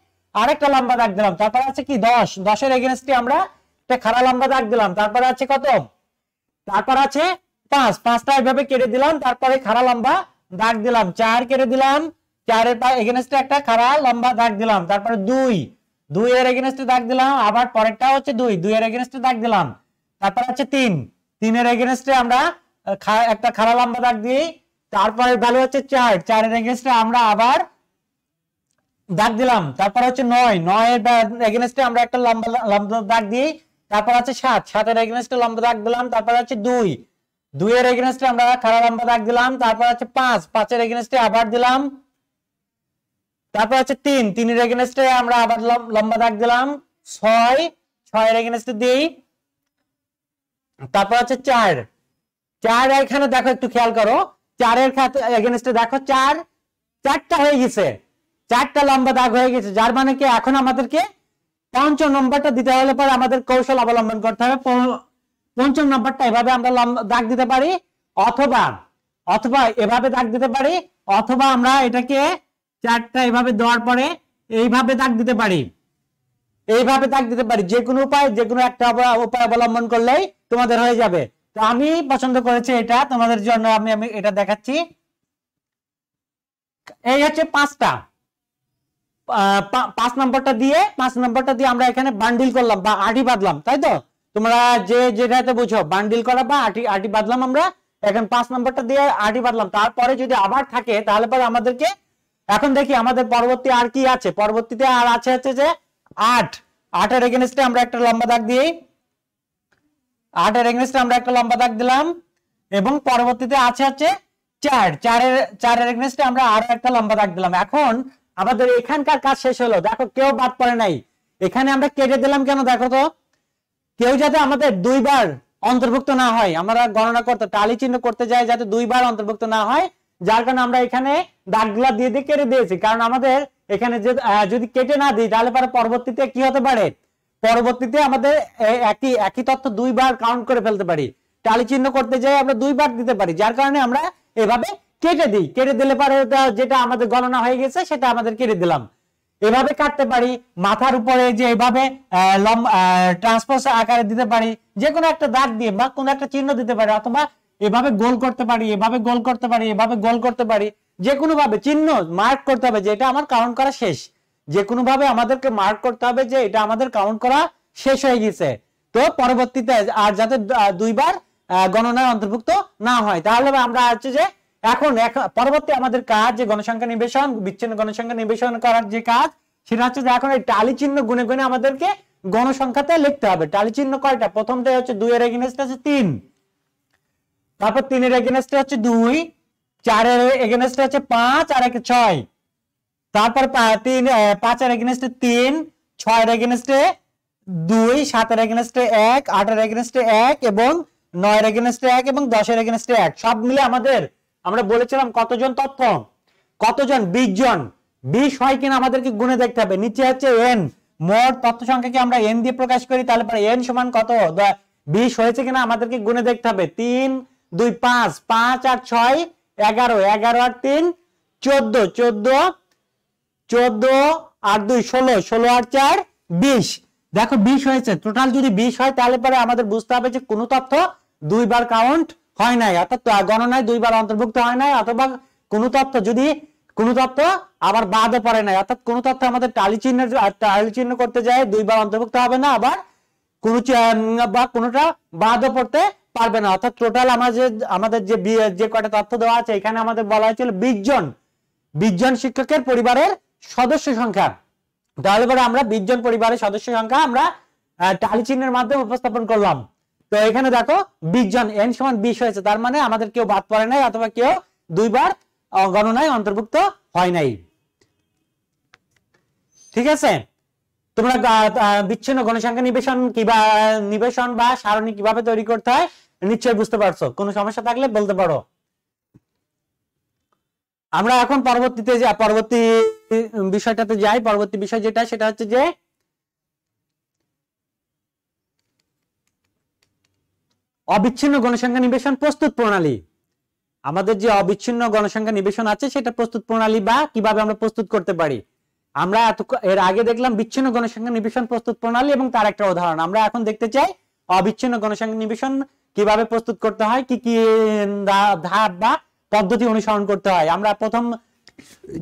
আরেকটা লম্বা দাগ দিলাম তারপর আছে কি দশ দশের এগেনস্টে আমরা একটা খাড়া লম্বা দাগ দিলাম তারপরে আছে কত তারপর আছে পাঁচ পাঁচটা এভাবে কেটে দিলাম তারপরে খাড়া লম্বা দাগ দিলাম চার কেটে দিলাম চারের এগেনস্টে একটা খাড়া লম্বা দাগ দিলাম তারপরে দুই দুই এর এগেনস্টে দাগ দিলাম আবার পরেরটা হচ্ছে দুই দুই এর এগেনস্টে দাগ দিলাম তারপর হচ্ছে তিন তিনের এগেনস্টে আমরা একটা খাড়া লম্বা দাগ দিই তারপরে ভ্যালু হচ্ছে চার চারের এগেনস্টে আমরা আবার দাগ দিলাম তারপর হচ্ছে নয় নয়ের এগেনস্টে আমরা একটা লম্বা লম্বা দাগ দিই তারপর আছে সাত সাতের এগেনস্টে লম্বা দাগ দিলাম তারপর হচ্ছে দুই দুই এর এগেনস্টে আমরা খাড়া লম্বা দাগ দিলাম তারপর হচ্ছে পাঁচ পাঁচের এগেনস্টে আবার দিলাম তারপর হচ্ছে তিন তিনের এগেনস্টে আমরা আবার লম্বা দাগ দিলাম ছয় ছয়ের এগেনস্টে দিই তারপর হচ্ছে চার চার এখানে দেখো একটু খেয়াল করো চারের এগেনস্টে দেখো চার চারটা হয়ে গেছে চারটা লম্বা দাগ হয়ে গেছে যার মানে কি এখন আমাদেরকে পঞ্চম নম্বরটা দিতে হলে পরে আমাদের কৌশল অবলম্বন করতে হবে পঞ্চম নম্বরটা এভাবে আমরা লম্বা দাগ দিতে পারি অথবা অথবা এভাবে দাগ দিতে পারি অথবা আমরা এটাকে চারটা এইভাবে দেওয়ার পরে এইভাবে দাগ দিতে পারি এইভাবে দাগ দিতে পারি যে কোনো উপায় যে কোনো একটা উপায় অবলম্বন করলেই তোমাদের হয়ে যাবে তো আমি পছন্দ করেছি এটা তোমাদের জন্য আমি আমি এটা দেখাচ্ছি এই হচ্ছে পাঁচটা পাঁচ নম্বরটা দিয়ে পাঁচ নম্বরটা দিয়ে আমরা এখানে বান্ডিল করলাম বা আটি বাঁধলাম তাই তো তোমরা যে যেটাতে বুঝো বান্ডিল করা বা আটি আটি বাঁধলাম আমরা এখন পাঁচ নম্বরটা দিয়ে আটি বাঁধলাম তারপরে যদি আবার থাকে তাহলে পরে আমাদেরকে এখন দেখি আমাদের পরবর্তী আর কি আছে পরবর্তীতে আর আছে হচ্ছে যে আট আটের এগেনস্টে আমরা একটা লম্বা দাগ দিই আটের এগেনস্টে আমরা একটা লম্বা দাগ দিলাম এবং পরবর্তীতে আছে হচ্ছে চার চারের চারের এগেনস্টে আমরা আরো একটা লম্বা দাগ দিলাম এখন আমাদের এখানকার কাজ শেষ হলো দেখো কেউ বাদ পড়ে নাই এখানে আমরা কেটে দিলাম কেন দেখো তো কেউ যাতে আমাদের দুইবার অন্তর্ভুক্ত না হয় আমরা গণনা করতে টালি চিহ্ন করতে যাই যাতে দুইবার অন্তর্ভুক্ত না হয় যার কারণে আমরা এখানে দাগগুলা দিয়ে দিয়ে কেটে দিয়েছি কারণ আমাদের এখানে যে যদি কেটে না দিই তাহলে পরে পরবর্তীতে কি হতে পারে পরবর্তীতে আমাদের একই একই তথ্য দুইবার কাউন্ট করে ফেলতে পারি টালি চিহ্ন করতে যাই আমরা দুইবার দিতে পারি যার কারণে আমরা এভাবে কেটে দিই কেটে দিলে পরে যেটা আমাদের গণনা হয়ে গেছে সেটা আমাদের কেটে দিলাম এভাবে কাটতে পারি মাথার উপরে যে এভাবে ট্রান্সপোজ আকারে দিতে পারি যে কোনো একটা দাগ দিয়ে বা কোনো একটা চিহ্ন দিতে পারি অথবা এভাবে গোল করতে পারি এভাবে গোল করতে পারি এভাবে গোল করতে পারি যে কোনো ভাবে চিহ্ন মার্ক করতে হবে যে এটা আমার কাউন্ট করা শেষ যে কোনো ভাবে আমাদেরকে মার্ক করতে হবে যে এটা আমাদের কাউন্ট করা শেষ হয়ে গেছে তো পরবর্তীতে আর যাতে দুইবার গণনার অন্তর্ভুক্ত না হয় তাহলে আমরা হচ্ছে যে এখন পরবর্তী আমাদের কাজ যে গণসংখ্যা নিবেশন বিচ্ছিন্ন গণসংখ্যা নিবেশন করার যে কাজ সেটা হচ্ছে যে এখন এই টালি চিহ্ন গুনে গুনে আমাদেরকে গণসংখ্যাতে লিখতে হবে টালি চিহ্ন কয়টা প্রথমটাই হচ্ছে দুই এর এগেনস্ট আছে তিন তারপর তিনের এগেনস্টে হচ্ছে দুই চারের এগেনস্টে হচ্ছে পাঁচ আর একে ছয় তারপর তিন পাঁচের এগেনস্টে তিন ছয়ের এগেনেস্টে দুই সাতের এগেনেস্টে এক আটের এগেনেস্টে এক এবং নয়ের এগেনেস্টে এক এবং দশের এগেনেস্টে এক সব মিলে আমাদের আমরা বলেছিলাম কতজন তথ্য কতজন বিশ জন বিশ হয় কিনা আমাদেরকে গুণে দেখতে হবে নিচে হচ্ছে এন মোট তথ্য সংখ্যাকে আমরা এন দিয়ে প্রকাশ করি তাহলে পরে এন সমান কত বিশ হয়েছে কিনা আমাদেরকে গুণে দেখতে হবে তিন দুই পাঁচ পাঁচ আর ছয় এগারো এগারো আর তিন চোদ্দ চোদ্দ চোদ্দ আর দুই ষোলো ষোলো আর চার বিশ দেখো বিশ হয়েছে টোটাল যদি বিশ হয় তাহলে পরে আমাদের বুঝতে হবে যে কোনো তথ্য দুইবার কাউন্ট হয় নাই অর্থাৎ গণনায় দুইবার অন্তর্ভুক্ত হয় নাই অথবা কোনো তথ্য যদি কোনো তথ্য আবার বাদও পড়ে নাই অর্থাৎ কোনো তথ্য আমাদের টালি চিহ্ন টালি চিহ্ন করতে যায় দুইবার অন্তর্ভুক্ত হবে না আবার কোনো বা কোনোটা বাদও পড়তে পারবে না অর্থাৎ টোটাল আমাদের আমাদের যে যে কয়টা তথ্য দেওয়া আছে এখানে আমাদের বলা হয়েছিল বিশ জন বিশ জন শিক্ষকের পরিবারের সদস্য সংখ্যা তাহলে পরে আমরা বিশ জন পরিবারের সদস্য সংখ্যা আমরা টালি চিহ্নের মাধ্যমে উপস্থাপন করলাম তো এখানে দেখো বিশ জন এন সমান বিশ হয়েছে তার মানে আমাদের কেউ বাদ পড়ে নাই অথবা কেউ দুইবার গণনায় অন্তর্ভুক্ত হয় নাই ঠিক আছে তোমরা বিচ্ছিন্ন গণসংখ্যা নিবেশন কিবা নিবেশন বা সারণী কিভাবে তৈরি করতে হয় নিশ্চয় বুঝতে পারছো কোনো সমস্যা থাকলে বলতে পারো আমরা এখন পরবর্তীতে যা পরবর্তী বিষয়টাতে যাই পরবর্তী বিষয় যেটা সেটা হচ্ছে যে অবিচ্ছিন্ন গণসংখ্যা নিবেশন প্রস্তুত প্রণালী আমাদের যে অবিচ্ছিন্ন গণসংখ্যা নিবেশন আছে সেটা প্রস্তুত প্রণালী বা কিভাবে আমরা প্রস্তুত করতে পারি আমরা এত এর আগে দেখলাম বিচ্ছিন্ন গণসংখ্যা নিবেশন প্রস্তুত প্রণালী এবং তার একটা উদাহরণ আমরা এখন দেখতে চাই অবিচ্ছিন্ন গণসংখ্যা নিবেশন কিভাবে প্রস্তুত করতে হয় কি কি ধাপ বা পদ্ধতি অনুসরণ করতে হয় আমরা প্রথম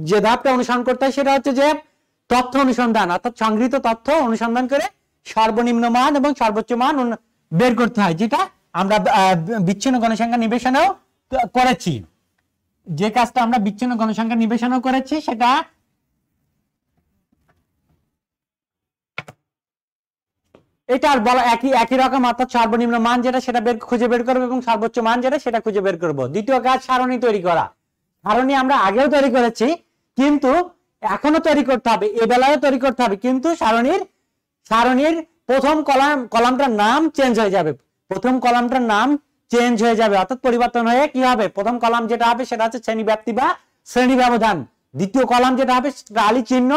যে ধাপটা অনুসরণ করতে হয় সেটা হচ্ছে যে তথ্য অনুসন্ধান অর্থাৎ সংগৃহীত তথ্য অনুসন্ধান করে সর্বনিম্ন মান এবং সর্বোচ্চ মান বের করতে হয় যেটা আমরা বিচ্ছিন্ন গণসংখ্যা নিবেশনেও করেছি যে কাজটা আমরা বিচ্ছিন্ন গণসংখ্যা নিবেশনেও করেছি সেটা এটা আর বলা একই একই রকম অর্থাৎ সর্বনিম্ন মান যেটা সেটা বের খুঁজে বের করবো এবং সর্বোচ্চ মান যেটা সেটা খুঁজে বের করবো দ্বিতীয় কাজ সারণী তৈরি করা সারণী আমরা আগেও তৈরি করেছি কিন্তু এখনো তৈরি করতে হবে এ বেলায় তৈরি করতে হবে কিন্তু সারণীর সারণীর প্রথম কলাম কলামটার নাম চেঞ্জ হয়ে যাবে প্রথম কলামটার নাম চেঞ্জ হয়ে যাবে অর্থাৎ পরিবর্তন হয়ে কি হবে প্রথম কলাম যেটা হবে সেটা হচ্ছে শ্রেণী ব্যক্তি বা শ্রেণী ব্যবধান দ্বিতীয় কলাম যেটা হবে কালি চিহ্ন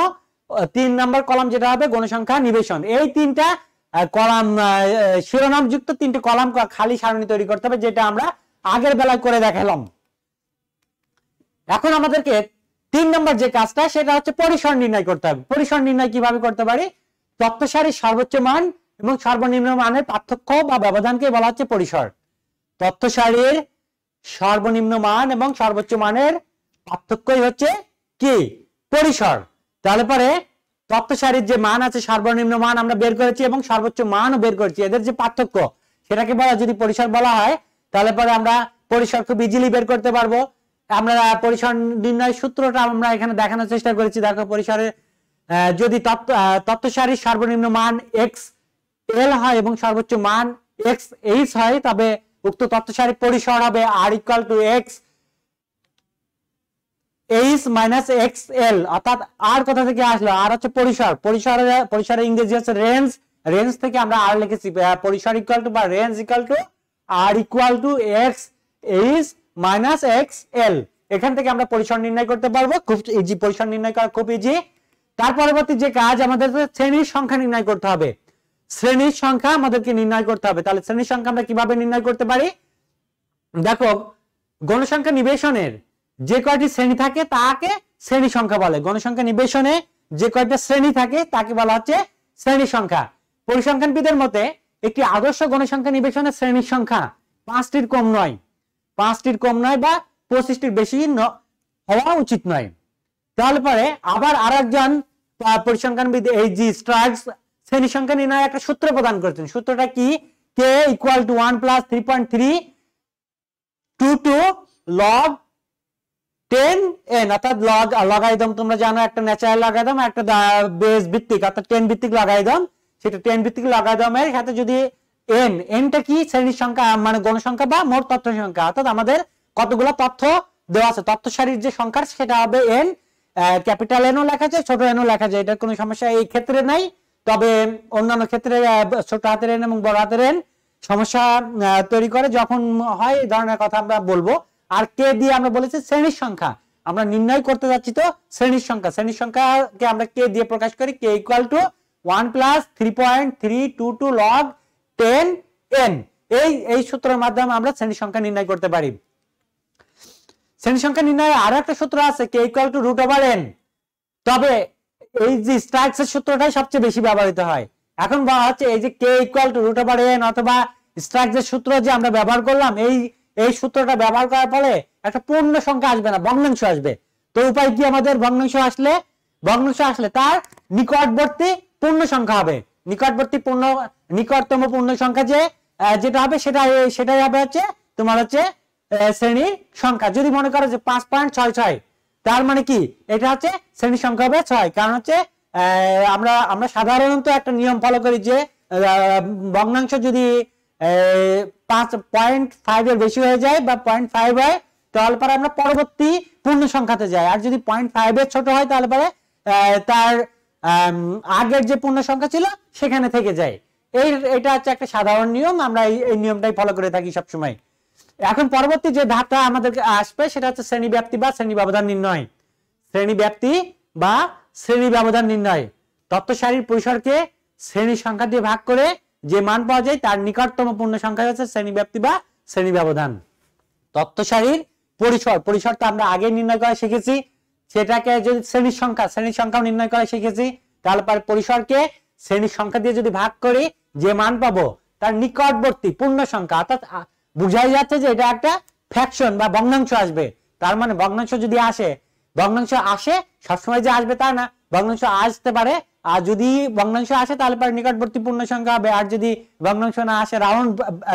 তিন নম্বর কলাম যেটা হবে গণসংখ্যা নিবেশন এই তিনটা কলাম শিরোনাম যুক্ত তিনটি কলাম খালি সারণী তৈরি করতে হবে যেটা আমরা আগের বেলায় করে দেখালাম এখন আমাদেরকে তিন নম্বর যে কাজটা সেটা হচ্ছে পরিসর নির্ণয় করতে হবে পরিসর নির্ণয় কিভাবে করতে পারি সারির সর্বোচ্চ মান এবং সর্বনিম্ন মানের পার্থক্য বা ব্যবধানকে বলা হচ্ছে পরিসর সারির সর্বনিম্ন মান এবং সর্বোচ্চ মানের পার্থক্যই হচ্ছে কি পরিসর তাহলে পরে তত্ত্বসারীর সারির যে মান আছে সর্বনিম্ন মান আমরা বের করেছি এবং সর্বোচ্চ মানও বের করেছি এদের যে পার্থক্য সেটাকে বলা যদি পরিসর বলা হয় তাহলে পরে আমরা পরিসরকে বিজিলি বের করতে পারবো আমরা পরিসর নির্ণয় সূত্রটা আমরা এখানে দেখানোর চেষ্টা করেছি দেখো পরিসরের যদি তত্ত্ব তত্ত্ব সারির সর্বনিম্ন মান এক্স এল হয় এবং সর্বোচ্চ মান এক্স এইচ হয় তবে উক্ত তত্ত্বসারী পরিসর হবে R equal to X H minus X L অর্থাৎ আর কোথা থেকে আসলো আর হচ্ছে পরিসর পরিসরের পরিসরের ইংরেজি হচ্ছে রেঞ্জ রেঞ্জ থেকে আমরা আর লিখেছি পরিসর ইকুয়াল টু বা range equal to R equal to X H minus X L এখান থেকে আমরা পরিসর নির্ণয় করতে পারবো খুব ইজি পরিসর নির্ণয় করা খুব ইজি তার পরবর্তী যে কাজ আমাদের শ্রেণীর সংখ্যা নির্ণয় করতে হবে শ্রেণীর সংখ্যা আমাদেরকে নির্ণয় করতে হবে তাহলে শ্রেণীর সংখ্যা আমরা কিভাবে নির্ণয় করতে পারি দেখো গণসংখ্যা নিবেশনের যে কয়টি শ্রেণী থাকে তাকে শ্রেণী সংখ্যা বলে গণসংখ্যা নিবেশনে যে কয়টা শ্রেণী থাকে তাকে বলা হচ্ছে শ্রেণী সংখ্যা পরিসংখ্যানবিদের মতে একটি আদর্শ গণসংখ্যা নিবেশনের শ্রেণীর সংখ্যা পাঁচটির কম নয় পাঁচটির কম নয় বা পঁচিশটির বেশি হওয়া উচিত নয় তারপরে আবার আর একজন পরিসংখ্যানবিদ এই জি স্ট্রাগস শ্রেণী সংখ্যা নির্ণয় একটা সূত্র প্রদান করেছেন সূত্রটা কি K equal to one plus three point three two two log ten N অর্থাৎ লগ দাম তোমরা জানো একটা ন্যাচারাল লাগাই দাম একটা বেস ভিত্তিক অর্থাৎ টেন ভিত্তিক দাম সেটা টেন ভিত্তিক লাগাই এর সাথে যদি এন এনটা কি শ্রেণীর সংখ্যা মানে গণসংখ্যা বা মোট তথ্য সংখ্যা অর্থাৎ আমাদের কতগুলো তথ্য দেওয়া আছে তথ্য সারির যে সংখ্যা সেটা হবে এন ক্যাপিটাল এনও লেখা আছে ছোট এনও লেখা যায় এটার কোনো সমস্যা এই ক্ষেত্রে নাই তবে অন্যান্য ক্ষেত্রে ছোট হাতের এন এবং বড় হাতের এন সমস্যা তৈরি করে যখন হয় এই ধরনের কথা আমরা বলবো আর কে দিয়ে আমরা বলেছি শ্রেণীর সংখ্যা আমরা নির্ণয় করতে যাচ্ছি তো শ্রেণীর সংখ্যা শ্রেণীর কে আমরা কে দিয়ে প্রকাশ করি K equal to one plus three point three two two log ten N এই এই সূত্রের মাধ্যমে আমরা শ্রেণীর সংখ্যা নির্ণয় করতে পারি শ্রেণী সংখ্যা নির্ণয় আরো একটা সূত্র আছে K equal to root over N তবে এই যে স্ট্রাকচার সূত্রটাই সবচেয়ে বেশি ব্যবহৃত হয় এখন বলা হচ্ছে এই যে K equal to root over N অথবা স্ট্রাকচার সূত্র যে আমরা ব্যবহার করলাম এই এই সূত্রটা ব্যবহার করার ফলে একটা পূর্ণ সংখ্যা আসবে না ভগ্নাংশ আসবে তো উপায় কি আমাদের ভগ্নাংশ আসলে ভগ্নাংশ আসলে তার নিকটবর্তী পূর্ণ সংখ্যা হবে নিকটবর্তী পূর্ণ নিকটতম পূর্ণ সংখ্যা যে যেটা হবে সেটা সেটাই হবে হচ্ছে তোমার হচ্ছে শ্রেণীর সংখ্যা যদি মনে করো যে পাঁচ পয়েন্ট ছয় ছয় তার মানে কি এটা হচ্ছে শ্রেণী সংখ্যা হবে ছয় কারণ হচ্ছে আমরা আমরা সাধারণত একটা নিয়ম ফলো করি যে ভগ্নাংশ যদি বেশি হয়ে যায় বা পয়েন্ট হয় তাহলে পরে পরবর্তী পূর্ণ সংখ্যাতে যাই আর যদি পয়েন্ট ফাইভের ছোট হয় তাহলে পরে তার আগের যে পূর্ণ সংখ্যা ছিল সেখানে থেকে যায় এই এটা হচ্ছে একটা সাধারণ নিয়ম আমরা এই নিয়মটাই ফলো করে থাকি সবসময় এখন পরবর্তী যে ধাপটা আমাদেরকে আসবে সেটা হচ্ছে শ্রেণী ব্যাপ্তি বা শ্রেণী ব্যবধান নির্ণয় শ্রেণী ব্যাপ্তি বা শ্রেণী ব্যবধান নির্ণয় তত্ত্ব সারির পরিসরকে শ্রেণী সংখ্যা দিয়ে ভাগ করে যে মান পাওয়া যায় তার নিকটতম পূর্ণ সংখ্যা হচ্ছে শ্রেণী শ্রেণীব্যাপ্তি বা শ্রেণী ব্যবধান তত্ত্ব সারির পরিসর পরিসর তো আমরা আগে নির্ণয় করা শিখেছি সেটাকে যদি শ্রেণীর সংখ্যা শ্রেণীর সংখ্যা নির্ণয় করা শিখেছি তাহলে পরিসরকে শ্রেণীর সংখ্যা দিয়ে যদি ভাগ করি যে মান পাবো তার নিকটবর্তী পূর্ণ সংখ্যা অর্থাৎ বুঝাই যাচ্ছে যে এটা একটা ফ্যাকশন বা ভগ্নাংশ আসবে তার মানে ভগ্নাংশ যদি আসে ভগ্নাংশ আসে সবসময় যে আসবে তা না ভগ্নাংশ আসতে পারে আর যদি ভগ্নাংশ আসে তাহলে পরে নিকটবর্তী পূর্ণ সংখ্যা হবে আর যদি ভগ্নাংশ না আসে রাউন্ড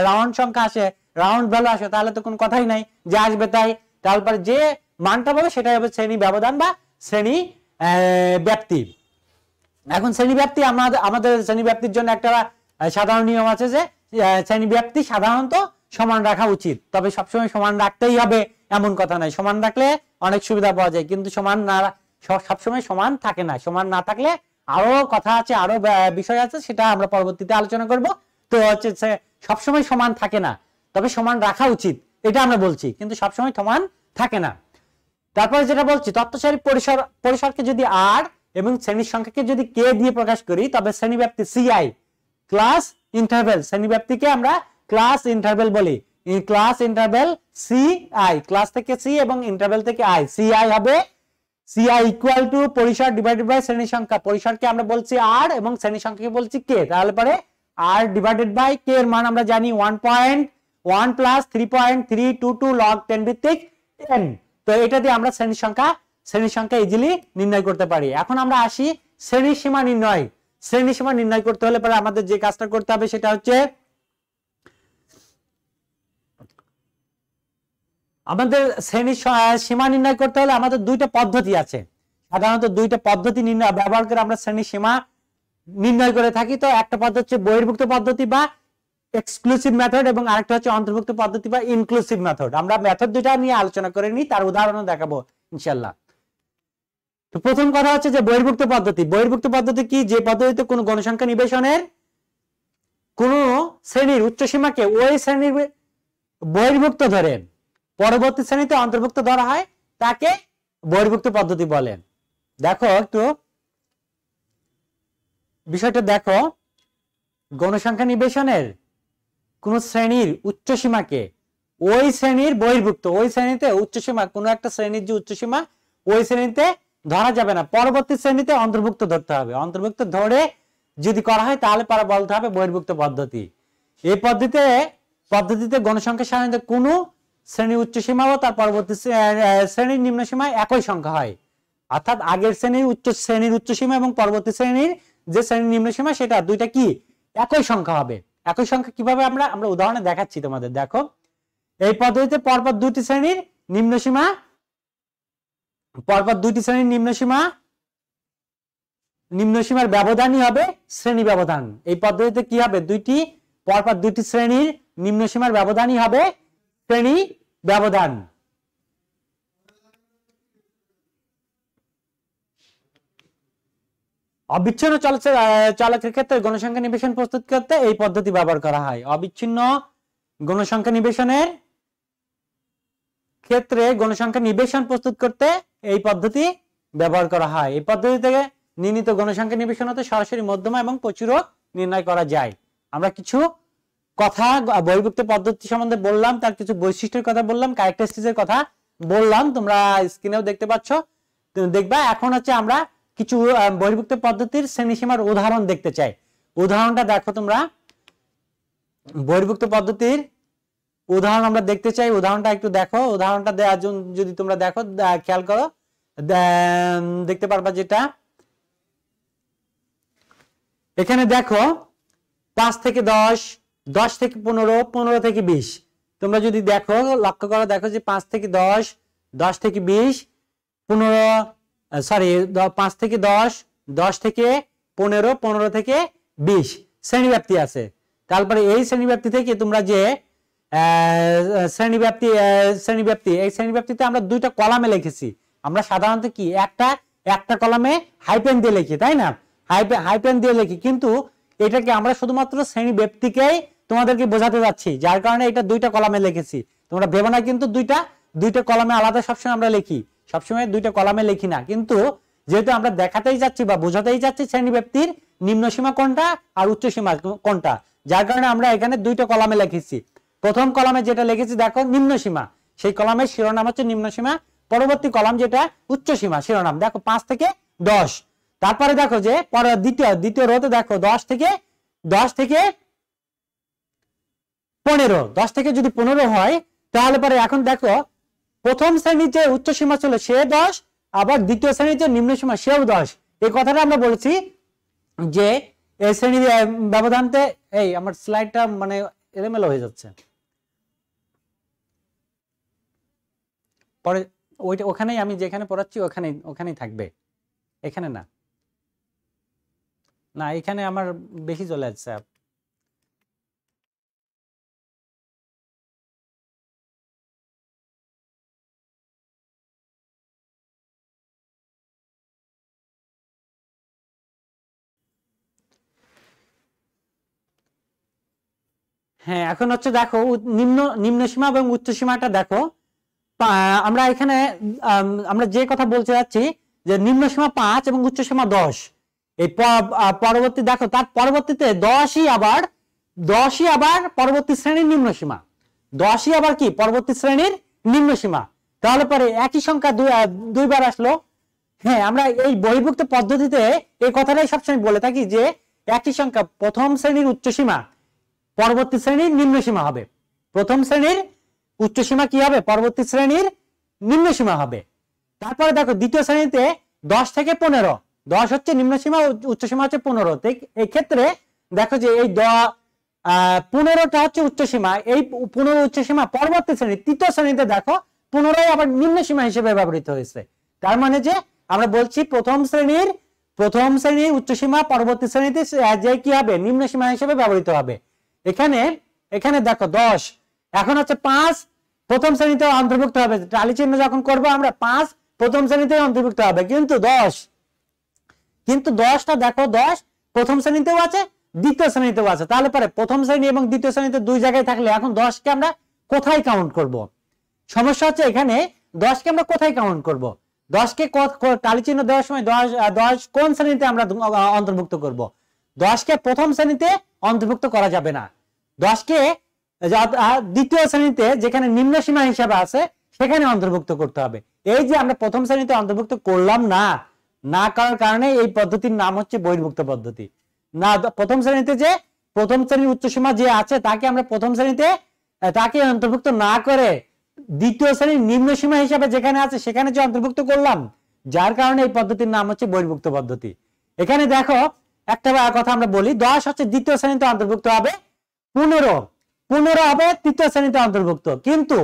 রাউন্ড সংখ্যা আসে রাউন্ড ভ্যালু আসে তাহলে তো কোনো কথাই নাই যে আসবে তাই তারপরে যে মানটা পাবে সেটাই হবে শ্রেণী ব্যবধান বা শ্রেণী ব্যক্তি এখন শ্রেণী ব্যক্তি আমাদের আমাদের শ্রেণী ব্যক্তির জন্য একটা সাধারণ নিয়ম আছে যে শ্রেণী ব্যক্তি সাধারণত সমান রাখা উচিত তবে সবসময় সমান রাখতেই হবে এমন কথা নাই সমান রাখলে অনেক সুবিধা পাওয়া যায় কিন্তু সমান না সবসময় সমান থাকে না সমান না থাকলে আরো কথা আছে আরো বিষয় আছে সেটা আমরা পরবর্তীতে আলোচনা করব তো হচ্ছে সবসময় সমান থাকে না তবে সমান রাখা উচিত এটা আমরা বলছি কিন্তু সবসময় সমান থাকে না তারপরে যেটা বলছি তত্ত্বসারী পরিসর পরিসরকে যদি আর এবং শ্রেণীর সংখ্যাকে যদি কে দিয়ে প্রকাশ করি তবে শ্রেণীব্যাপ্তি সিআই ক্লাস ইন্টারভেল শ্রেণীব্যাপ্তিকে আমরা ক্লাস ইন্টারভেল বলি class interval C I class থেকে সি এবং ইন্টারভেল থেকে আই সি আই হবে সিআই ইকুয়াল টু পরিসর ডিভাইডেড বাই শ্রেণী সংখ্যা পরিসরকে আমরা বলছি আর এবং শ্রেণী সংখ্যাকে বলছি কে তাহলে পরে আর ডিভাইডেড বাই কে এর মান আমরা জানি one one plus three point three two two log ten ভিত্তিক টেন তো এটা দিয়ে আমরা শ্রেণী সংখ্যা শ্রেণী সংখ্যা ইজিলি নির্ণয় করতে পারি এখন আমরা আসি শ্রেণী সীমা নির্ণয় শ্রেণী সীমা নির্ণয় করতে হলে পরে আমাদের যে কাজটা করতে হবে সেটা হচ্ছে আমাদের শ্রেণীর সীমা নির্ণয় করতে হলে আমাদের দুইটা পদ্ধতি আছে সাধারণত দুইটা পদ্ধতি নির্ণয় ব্যবহার করে আমরা শ্রেণীর সীমা নির্ণয় করে থাকি তো একটা পদ্ধতি হচ্ছে বহির্ভুক্ত পদ্ধতি বা এক্সক্লুসিভ মেথড এবং আরেকটা হচ্ছে অন্তর্ভুক্ত পদ্ধতি বা ইনক্লুসিভ মেথড আমরা মেথড দুইটা নিয়ে আলোচনা করে নিই তার উদাহরণও দেখাবো ইনশাল্লাহ তো প্রথম কথা হচ্ছে যে বহির্ভুক্ত পদ্ধতি বহির্ভুক্ত পদ্ধতি কি যে পদ্ধতিতে কোনো গণসংখ্যা নিবেশনের কোন শ্রেণীর উচ্চসীমাকে ওই শ্রেণীর বহির্ভুক্ত ধরেন পরবর্তী শ্রেণীতে অন্তর্ভুক্ত ধরা হয় তাকে বহির্ভুক্ত পদ্ধতি বলেন দেখো একটু বিষয়টা দেখো গণসংখ্যা নিবেশনের কোন শ্রেণীর উচ্চ সীমাকে ওই শ্রেণীর বহির্ভুক্ত ওই শ্রেণীতে উচ্চসীমা কোন একটা শ্রেণীর যে উচ্চসীমা ওই শ্রেণীতে ধরা যাবে না পরবর্তী শ্রেণীতে অন্তর্ভুক্ত ধরতে হবে অন্তর্ভুক্ত ধরে যদি করা হয় তাহলে পারা বলতে হবে বহির্ভুক্ত পদ্ধতি এই পদ্ধতিতে পদ্ধতিতে গণসংখ্যা সাধারণত কোনো শ্রেণীর উচ্চ সীমা ও তার পরবর্তী শ্রেণীর নিম্ন সীমা একই সংখ্যা হয় অর্থাৎ আগের শ্রেণীর উচ্চ শ্রেণীর উচ্চ সীমা এবং পরবর্তী শ্রেণীর যে শ্রেণীর নিম্ন সীমা সেটা দুইটা কি একই সংখ্যা হবে একই সংখ্যা কিভাবে আমরা আমরা উদাহরণে দেখাচ্ছি তোমাদের দেখো এই পদ্ধতিতে পরপর দুটি শ্রেণীর নিম্ন সীমা পরপর দুটি শ্রেণীর নিম্ন সীমা নিম্ন সীমার ব্যবধানই হবে শ্রেণী ব্যবধান এই পদ্ধতিতে কি হবে দুইটি পরপর দুটি শ্রেণীর নিম্ন সীমার ব্যবধানই হবে শ্রেণী ব্যবধান অবিচ্ছিন্ন চলচ্চিত্র চলকের ক্ষেত্রে গণসংখ্যা নিবেশন প্রস্তুত করতে এই পদ্ধতি ব্যবহার করা হয় অবিচ্ছিন্ন গণসংখ্যা নিবেশনের ক্ষেত্রে গণসংখ্যা নিবেশন প্রস্তুত করতে এই পদ্ধতি ব্যবহার করা হয় এই পদ্ধতি থেকে নির্ণীত গণসংখ্যা নিবেশন হতে সরাসরি মধ্যমা এবং প্রচুরক নির্ণয় করা যায় আমরা কিছু কথা বহির্ভুক্ত পদ্ধতি সম্বন্ধে বললাম তার কিছু বৈশিষ্ট্যের কথা বললাম ক্যারেক্টারিস্টিক্সের কথা বললাম তোমরা স্ক্রিনেও দেখতে পাচ্ছ দেখবা এখন হচ্ছে আমরা কিছু বহির্ভুক্ত পদ্ধতির শ্রেণীসীমার উদাহরণ দেখতে চাই উদাহরণটা দেখো তোমরা বহির্ভুক্ত পদ্ধতির উদাহরণ আমরা দেখতে চাই উদাহরণটা একটু দেখো উদাহরণটা দেওয়ার জন্য যদি তোমরা দেখো খেয়াল করো দেখতে পারবা যেটা এখানে দেখো পাঁচ থেকে দশ দশ থেকে পনেরো পনেরো থেকে বিশ তোমরা যদি দেখো লক্ষ্য করো দেখো যে পাঁচ থেকে দশ দশ থেকে বিশ পনেরো সরি পাঁচ থেকে দশ দশ থেকে পনেরো পনেরো থেকে বিশ শ্রেণীব্যাপ্তি আছে তারপরে এই শ্রেণীব্যাপ্তি থেকে তোমরা যে শ্রেণীব্যাপ্তি শ্রেণীব্যাপ্তি এই শ্রেণীব্যাপ্তিতে আমরা দুইটা কলামে লিখেছি আমরা সাধারণত কি একটা একটা কলামে হাইপেন দিয়ে লিখি তাই না হাইপেন দিয়ে লিখি কিন্তু এটাকে আমরা শুধুমাত্র শ্রেণীব্যাপ্তিকেই তোমাদেরকে বোঝাতে যাচ্ছি যার কারণে এটা দুইটা কলামে লিখেছি তোমরা ভেবো না কিন্তু দুইটা দুইটা কলামে আলাদা সবসময় আমরা লিখি সবসময় দুইটা কলামে লিখি না কিন্তু যেহেতু আমরা দেখাতেই যাচ্ছি বা বোঝাতেই যাচ্ছি ব্যক্তির নিম্ন সীমা কোনটা আর উচ্চ সীমা কোনটা যার কারণে আমরা এখানে দুইটা কলামে লিখেছি প্রথম কলামে যেটা লিখেছি দেখো নিম্ন সীমা সেই কলামের শিরোনাম হচ্ছে নিম্ন সীমা পরবর্তী কলাম যেটা উচ্চ সীমা শিরোনাম দেখো পাঁচ থেকে দশ তারপরে দেখো যে দ্বিতীয় দ্বিতীয় রোতে দেখো দশ থেকে দশ থেকে পনেরো দশ থেকে যদি পনেরো হয় তাহলে পরে এখন দেখো প্রথম শ্রেণীর যে উচ্চ সীমা ছিল সে দশ আবার দ্বিতীয় শ্রেণীর যে নিম্ন সীমা সেও দশ এই কথাটা আমরা বলছি যে এই শ্রেণীর ব্যবধানতে এই আমার স্লাইডটা মানে এলেমেলো হয়ে যাচ্ছে পরে ওইটা ওখানেই আমি যেখানে পড়াচ্ছি ওখানে ওখানেই থাকবে এখানে না না এখানে আমার বেশি চলে যাচ্ছে হ্যাঁ এখন হচ্ছে দেখো নিম্ন নিম্ন সীমা এবং উচ্চ সীমাটা দেখো আমরা এখানে আমরা যে কথা বলতে যাচ্ছি যে নিম্ন সীমা পাঁচ এবং উচ্চ সীমা দশ এই পরবর্তী দেখো তার পরবর্তীতে দশই আবার দশই আবার পরবর্তী শ্রেণীর নিম্ন সীমা দশই আবার কি পরবর্তী শ্রেণীর নিম্ন সীমা তাহলে পরে একই সংখ্যা দুইবার আসলো হ্যাঁ আমরা এই বহির্ভুক্ত পদ্ধতিতে এই কথাটাই সবসময় বলে থাকি যে একই সংখ্যা প্রথম শ্রেণীর উচ্চ সীমা পরবর্তী শ্রেণীর নিম্ন সীমা হবে প্রথম শ্রেণীর উচ্চ সীমা কি হবে পরবর্তী শ্রেণীর নিম্ন সীমা হবে তারপরে দেখো দ্বিতীয় শ্রেণীতে দশ থেকে পনেরো দশ হচ্ছে নিম্ন সীমা উচ্চ সীমা হচ্ছে পনেরো ক্ষেত্রে দেখো যে এই পনেরোটা হচ্ছে উচ্চ সীমা এই পনেরো উচ্চ সীমা পরবর্তী শ্রেণী তৃতীয় শ্রেণীতে দেখো পুনরায় আবার নিম্ন সীমা হিসেবে ব্যবহৃত হয়েছে তার মানে যে আমরা বলছি প্রথম শ্রেণীর প্রথম শ্রেণীর উচ্চ সীমা পরবর্তী শ্রেণীতে যে কি হবে নিম্ন সীমা হিসেবে ব্যবহৃত হবে এখানে এখানে দেখো দশ এখন হচ্ছে পাঁচ প্রথম শ্রেণীতে অন্তর্ভুক্ত হবে টালি চিহ্ন যখন করব আমরা পাঁচ প্রথম শ্রেণীতে অন্তর্ভুক্ত হবে কিন্তু দশ কিন্তু দশটা দেখো দশ প্রথম শ্রেণীতেও আছে দ্বিতীয় শ্রেণীতেও আছে তাহলে পরে প্রথম শ্রেণী এবং দ্বিতীয় শ্রেণীতে দুই জায়গায় থাকলে এখন দশকে আমরা কোথায় কাউন্ট করব। সমস্যা হচ্ছে এখানে দশকে আমরা কোথায় কাউন্ট করব। দশকে টালি চিহ্ন দেওয়ার সময় দশ দশ কোন শ্রেণীতে আমরা অন্তর্ভুক্ত করব। দশকে প্রথম শ্রেণীতে অন্তর্ভুক্ত করা যাবে না দশকে দ্বিতীয় শ্রেণীতে যেখানে নিম্ন সীমা হিসাবে আছে সেখানে অন্তর্ভুক্ত করতে হবে এই যে আমরা প্রথম শ্রেণীতে অন্তর্ভুক্ত করলাম না না করার কারণে এই পদ্ধতির নাম হচ্ছে বহির্ভুক্ত পদ্ধতি না প্রথম শ্রেণীতে যে প্রথম শ্রেণীর উচ্চ সীমা যে আছে তাকে আমরা প্রথম শ্রেণীতে তাকে অন্তর্ভুক্ত না করে দ্বিতীয় শ্রেণীর নিম্ন সীমা হিসাবে যেখানে আছে সেখানে যে অন্তর্ভুক্ত করলাম যার কারণে এই পদ্ধতির নাম হচ্ছে বহির্ভুক্ত পদ্ধতি এখানে দেখো একটা কথা আমরা বলি দশ হচ্ছে দ্বিতীয় শ্রেণীতে অন্তর্ভুক্ত হবে পনেরো পনেরো হবে তৃতীয় শ্রেণীতে অন্তর্ভুক্ত কিন্তু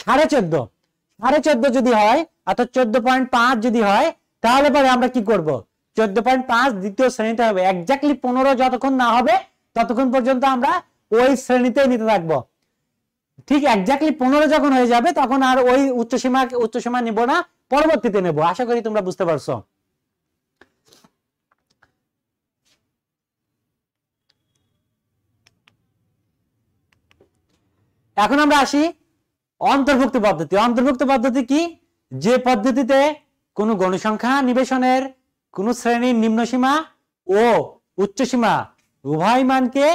সাড়ে চোদ্দ সাড়ে চোদ্দ যদি হয় অর্থাৎ চোদ্দ পয়েন্ট পাঁচ যদি হয় তাহলে পরে আমরা কি করব চোদ্দ পয়েন্ট পাঁচ দ্বিতীয় শ্রেণীতে হবে একজাক্টলি পনেরো যতক্ষণ না হবে ততক্ষণ পর্যন্ত আমরা ওই শ্রেণীতেই নিতে থাকবো ঠিক একজাক্টলি পনেরো যখন হয়ে যাবে তখন আর ওই উচ্চসীমা উচ্চসীমা নিব না পরবর্তীতে নেব আশা করি তোমরা বুঝতে পারছো এখন আমরা আসি অন্তর্ভুক্ত পদ্ধতি অন্তর্ভুক্ত পদ্ধতি কি যে পদ্ধতিতে কোনো গণসংখ্যা নিবেশনের কোন শ্রেণীর নিম্নসীমা ও উচ্চসীমা উভয় মানকে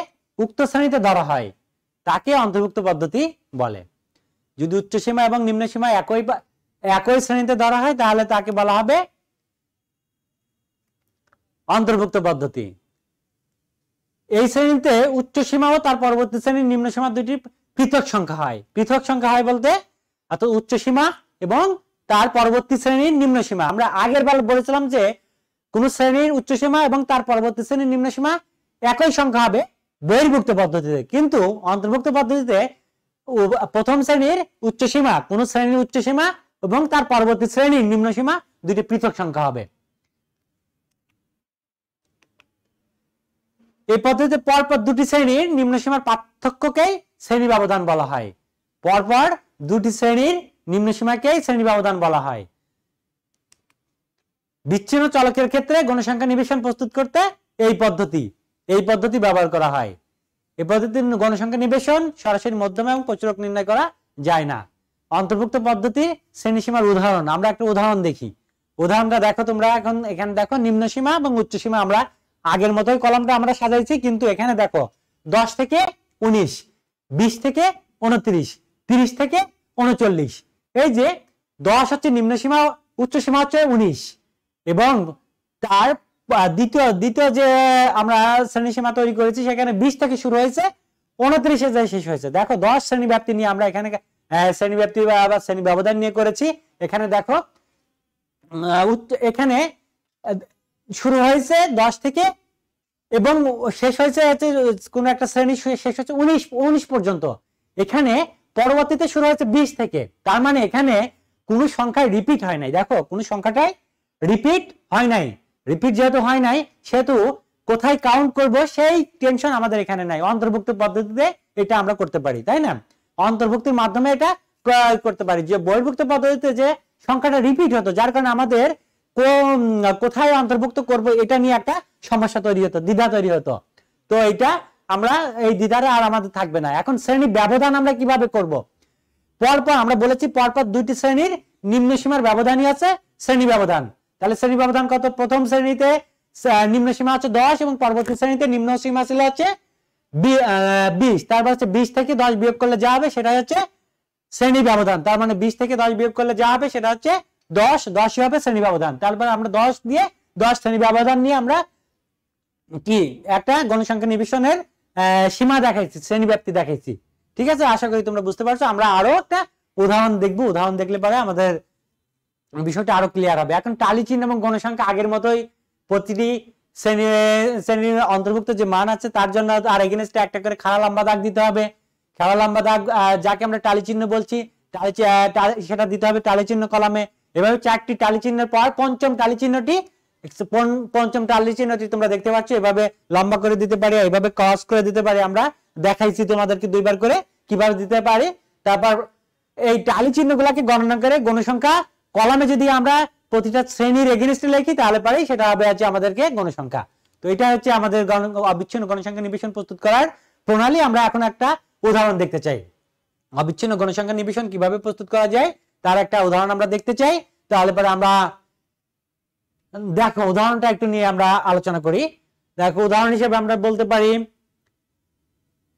উক্ত শ্রেণীতে ধরা হয় তাকে অন্তর্ভুক্ত পদ্ধতি বলে যদি উচ্চসীমা এবং নিম্নসীমা একই একই শ্রেণীতে ধরা হয় তাহলে তাকে বলা হবে অন্তর্ভুক্ত পদ্ধতি এই শ্রেণীতে সীমা ও তার পরবর্তী শ্রেণীর সীমা দুটি পৃথক সংখ্যা হয় পৃথক সংখ্যা হয় বলতে অত উচ্চ সীমা এবং তার পরবর্তী শ্রেণীর নিম্ন সীমা আমরা আগের বার বলেছিলাম যে কোন শ্রেণীর উচ্চ সীমা এবং তার পরবর্তী শ্রেণীর নিম্ন সীমা একই সংখ্যা হবে বহির্ভুক্ত পদ্ধতিতে কিন্তু অন্তর্ভুক্ত পদ্ধতিতে প্রথম শ্রেণীর উচ্চ সীমা কোন শ্রেণীর উচ্চ সীমা এবং তার পরবর্তী শ্রেণীর নিম্ন সীমা দুটি পৃথক সংখ্যা হবে এই পদ্ধতিতে পরপর দুটি শ্রেণীর নিম্ন সীমার পার্থক্যকেই শ্রেণী ব্যবধান বলা হয় পরপর দুটি শ্রেণীর নিম্ন সীমাকেই শ্রেণী ব্যবধান বলা হয় বিচ্ছিন্ন চলকের ক্ষেত্রে গণসংখ্যা নিবেশন প্রস্তুত করতে এই পদ্ধতি এই পদ্ধতি ব্যবহার করা হয় এই পদ্ধতির গণসংখ্যা নিবেশন সরাসরি মধ্যমে এবং প্রচুরক নির্ণয় করা যায় না অন্তর্ভুক্ত পদ্ধতি শ্রেণী সীমার উদাহরণ আমরা একটা উদাহরণ দেখি উদাহরণটা দেখো তোমরা এখন এখানে দেখো নিম্ন সীমা এবং উচ্চ সীমা আমরা আগের মতোই কলমটা আমরা সাজাইছি কিন্তু এখানে দেখো দশ থেকে উনিশ বিশ থেকে উনত্রিশ তিরিশ থেকে উনচল্লিশ এই যে দশ হচ্ছে নিম্ন সীমা উচ্চ সীমা হচ্ছে উনিশ এবং তার দ্বিতীয় দ্বিতীয় যে আমরা শ্রেণী সীমা তৈরি করেছি সেখানে বিশ থেকে শুরু হয়েছে উনত্রিশে যায় শেষ হয়েছে দেখো দশ শ্রেণী ব্যাপ্তি নিয়ে আমরা এখানে শ্রেণী ব্যাপ্তি বা আবার শ্রেণী ব্যবধান নিয়ে করেছি এখানে দেখো এখানে শুরু হয়েছে দশ থেকে এবং শেষ হয়েছে হচ্ছে কোন একটা শ্রেণী শেষ হচ্ছে উনিশ উনিশ পর্যন্ত এখানে পরবর্তীতে শুরু হয়েছে বিশ থেকে তার মানে এখানে কোন সংখ্যায় রিপিট হয় নাই দেখো কোন সংখ্যাটাই রিপিট হয় নাই রিপিট যেহেতু হয় নাই সেহেতু কোথায় কাউন্ট করব সেই টেনশন আমাদের এখানে নাই অন্তর্ভুক্ত পদ্ধতিতে এটা আমরা করতে পারি তাই না অন্তর্ভুক্তির মাধ্যমে এটা করতে পারি যে বহির্ভুক্ত পদ্ধতিতে যে সংখ্যাটা রিপিট হতো যার কারণে আমাদের কোথায় অন্তর্ভুক্ত করব এটা নিয়ে একটা সমস্যা তৈরি হতো দ্বিধা তৈরি হতো তো এটা আমরা এই দ্বিধাটা আর আমাদের থাকবে না এখন শ্রেণী ব্যবধান আমরা কিভাবে করব। পরপর আমরা বলেছি পরপর দুইটি শ্রেণীর নিম্ন সীমার ব্যবধানই আছে শ্রেণী ব্যবধান তাহলে শ্রেণী ব্যবধান কত প্রথম শ্রেণীতে নিম্ন সীমা আছে দশ এবং পরবর্তী শ্রেণীতে নিম্ন সীমা ছিল হচ্ছে বিশ তারপর হচ্ছে বিশ থেকে দশ বিয়োগ করলে যা হবে সেটা হচ্ছে শ্রেণী ব্যবধান তার মানে বিশ থেকে দশ বিয়োগ করলে যা হবে সেটা হচ্ছে দশ দশই হবে শ্রেণী ব্যবধান তারপর আমরা দশ দিয়ে দশ শ্রেণী ব্যবধান নিয়ে আমরা কি একটা গণসংখ্যা নিবেশনের সীমা দেখাইছি শ্রেণীব্যাপ্তি দেখাইছি ঠিক আছে আশা করি তোমরা বুঝতে পারছো আমরা আরো একটা উদাহরণ দেখবো উদাহরণ দেখলে পরে আমাদের বিষয়টা আরো ক্লিয়ার হবে এখন টালি চিহ্ন এবং গণসংখ্যা আগের মতোই প্রতিটি শ্রেণী শ্রেণীর অন্তর্ভুক্ত যে মান আছে তার জন্য আর এগেনস্টে একটা করে খাড়া লম্বা দাগ দিতে হবে খাড়া লম্বা দাগ যাকে আমরা টালি চিহ্ন বলছি সেটা দিতে হবে টালি চিহ্ন কলামে এভাবে চারটি টালি চিহ্নের পর পঞ্চম টালি চিহ্নটি পঞ্চম টালি চিহ্নটি তোমরা দেখতে পাচ্ছ এভাবে লম্বা করে দিতে পারি এভাবে ক্রস করে দিতে পারি আমরা দেখাইছি তোমাদেরকে দুইবার করে কিভাবে দিতে পারি তারপর এই টালি চিহ্নগুলাকে গণনা করে গণসংখ্যা কলামে যদি আমরা প্রতিটা শ্রেণীর এগেনস্টে লিখি তাহলে পারি সেটা হবে আছে আমাদেরকে গণসংখ্যা তো এটা হচ্ছে আমাদের অবিচ্ছিন্ন গণসংখ্যা নিবেশন প্রস্তুত করার প্রণালী আমরা এখন একটা উদাহরণ দেখতে চাই অবিচ্ছিন্ন গণসংখ্যা নিবেশন কিভাবে প্রস্তুত করা যায় তার একটা উদাহরণ আমরা দেখতে চাই তাহলে পরে আমরা দেখো উদাহরণটা একটু নিয়ে আমরা আলোচনা করি দেখো উদাহরণ হিসেবে আমরা বলতে পারি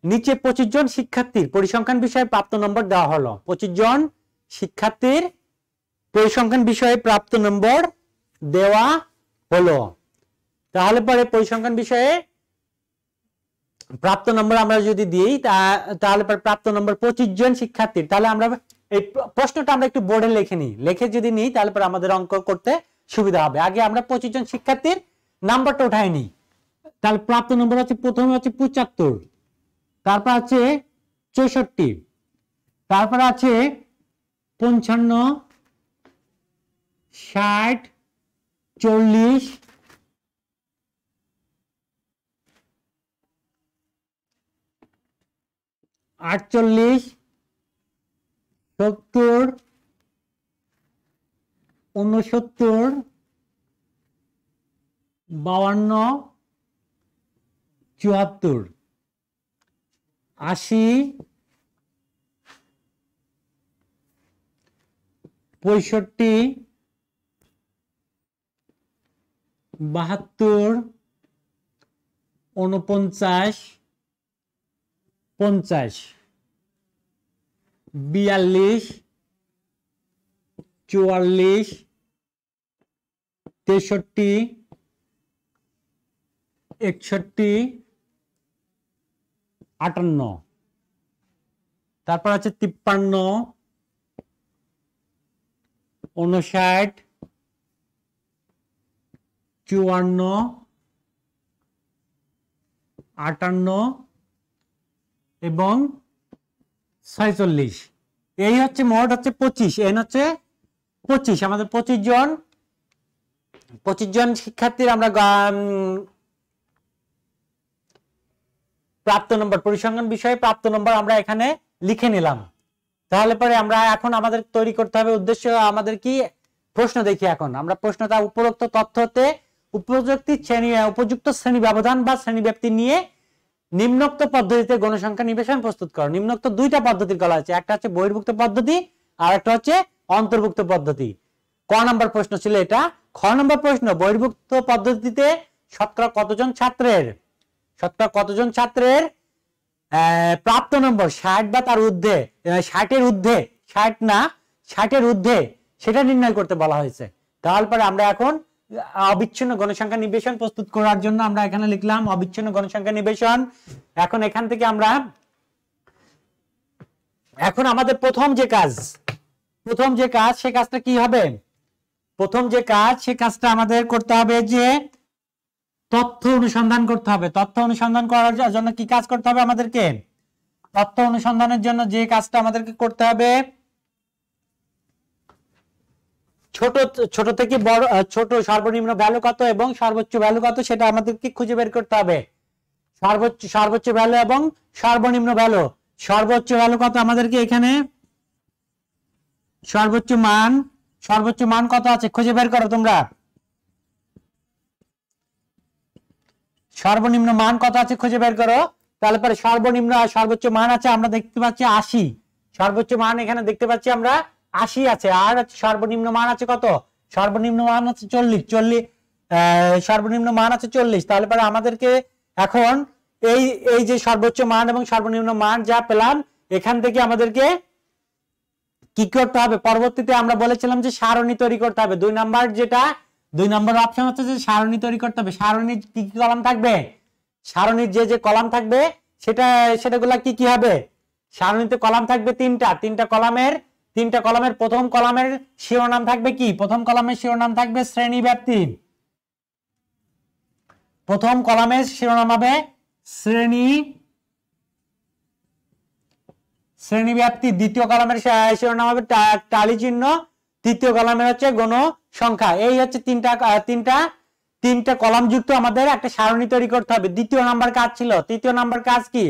নিচে পঁচিশ জন শিক্ষার্থীর পরিসংখ্যান বিষয়ে প্রাপ্ত নম্বর দেওয়া হলো পঁচিশ জন শিক্ষার্থীর পরিসংখ্যান বিষয়ে প্রাপ্ত নম্বর দেওয়া হলো তাহলে পরে পরিসংখ্যান বিষয়ে প্রাপ্ত নম্বর আমরা যদি দিই তাহলে পরে প্রাপ্ত নম্বর পঁচিশ জন শিক্ষার্থীর তাহলে আমরা এই প্রশ্নটা আমরা একটু বোর্ডে লিখে নিই লিখে যদি নিই তাহলে পরে আমাদের অঙ্ক করতে সুবিধা হবে আগে আমরা পঁচিশ জন শিক্ষার্থীর নাম্বারটা উঠাই নিই তাহলে প্রাপ্ত নম্বর হচ্ছে প্রথমে হচ্ছে পঁচাত্তর তারপর আছে চৌষট্টি তারপর আছে পঞ্চান্ন ষাট চল্লিশ আটচল্লিশ সত্তর উনসত্তর বাউান্ন চুয়াত্তর আশি পঁয়ষট্টি বাহাত্তর উনপঞ্চাশ পঞ্চাশ বিয়াল্লিশ চুয়াল্লিশ তেষট্টি একষট্টি আটান্ন তারপর আছে তিপ্পান্ন উনষাট চুয়ান্ন আটান্ন এবং ছয়চল্লিশ এই হচ্ছে মোট হচ্ছে পঁচিশ এন হচ্ছে পঁচিশ আমাদের পঁচিশ জন পঁচিশ জন শিক্ষার্থীর আমরা প্রাপ্ত নম্বর পরিসংখ্যান বিষয়ে প্রাপ্ত নম্বর আমরা এখানে লিখে নিলাম তাহলে পরে আমরা এখন আমাদের তৈরি করতে হবে উদ্দেশ্য আমাদের কি প্রশ্ন দেখি এখন আমরা প্রশ্নটা উপরোক্ত তথ্য হতে উপযুক্ত শ্রেণী উপযুক্ত শ্রেণী ব্যবধান বা শ্রেণী ব্যক্তি নিয়ে নিম্নক্ত পদ্ধতিতে গণসংখ্যা নিবেশন প্রস্তুত করো নিম্নোক্ত দুইটা পদ্ধতির বলা আছে একটা হচ্ছে বহির্ভুক্ত পদ্ধতি আর একটা হচ্ছে অন্তর্ভুক্ত পদ্ধতি ক নম্বর প্রশ্ন ছিল এটা খ নম্বর প্রশ্ন বহির্ভুক্ত পদ্ধতিতে শতকরা কতজন ছাত্রের শতকরা কতজন ছাত্রের প্রাপ্ত নম্বর ষাট বা তার উর্ধ্বে ষাটের উর্ধ্বে ষাট না ষাটের ঊর্ধ্বে সেটা নির্ণয় করতে বলা হয়েছে তাহলে আমরা এখন অবিচ্ছিন্ন গণসংখ্যা নিবেশন প্রস্তুত করার জন্য আমরা এখানে লিখলাম অবিচ্ছিন্ন গণসংখ্যা নিবেশন এখন এখান থেকে আমরা এখন আমাদের প্রথম যে কাজ প্রথম যে কাজ সে কাজটা কি হবে প্রথম যে কাজ সে কাজটা আমাদের করতে হবে যে তথ্য অনুসন্ধান করতে হবে তথ্য অনুসন্ধান করার জন্য কি কাজ করতে হবে আমাদেরকে তথ্য অনুসন্ধানের জন্য যে কাজটা আমাদেরকে করতে হবে ছোট ছোট থেকে বড় ছোট সর্বনিম্ন ভ্যালু কত এবং সর্বোচ্চ ভ্যালু কত সেটা আমাদেরকে খুঁজে বের করতে হবে সর্বোচ্চ সর্বোচ্চ ভ্যালু এবং সর্বনিম্ন ভ্যালু সর্বোচ্চ ভ্যালু কত আমাদেরকে এখানে সর্বোচ্চ মান সর্বোচ্চ মান কত আছে খুঁজে বের করো তোমরা সর্বনিম্ন মান কত আছে খুঁজে বের করো তাহলে পরে সর্বনিম্ন আর সর্বোচ্চ মান আছে আমরা দেখতে পাচ্ছি আশি সর্বোচ্চ মান এখানে দেখতে পাচ্ছি আমরা আশি আছে আর সর্বনিম্ন মান আছে কত সর্বনিম্ন মান আছে চল্লিশ চল্লিশ সর্বনিম্ন মান আছে চল্লিশ তাহলে পরে আমাদেরকে এখন এই এই যে সর্বোচ্চ মান এবং সর্বনিম্ন মান যা পেলাম এখান থেকে আমাদেরকে কি করতে হবে পরবর্তীতে আমরা বলেছিলাম যে সারণী তৈরি করতে হবে দুই নাম্বার যেটা দুই নাম্বার অপশন হচ্ছে যে সারণী তৈরি করতে হবে সারণীর কি কি কলাম থাকবে সারণীর যে যে কলাম থাকবে সেটা সেটাগুলা কি কি হবে সারণীতে কলাম থাকবে তিনটা তিনটা কলামের তিনটা কলামের প্রথম কলামের শিরোনাম থাকবে কি প্রথম কলামের শিরোনাম থাকবে শ্রেণী ব্যাপ্তি প্রথম কলামের শিরোনাম হবে শ্রেণী শ্রেণী ব্যাপ্তি দ্বিতীয় কলামের শিরোনাম হবে টালি চিহ্ন তৃতীয় কলামের হচ্ছে গণ সংখ্যা এই হচ্ছে তিনটা তিনটা তিনটা কলাম যুক্ত আমাদের একটা সারণী তৈরি করতে হবে দ্বিতীয় নাম্বার কাজ ছিল তৃতীয় নাম্বার কাজ কি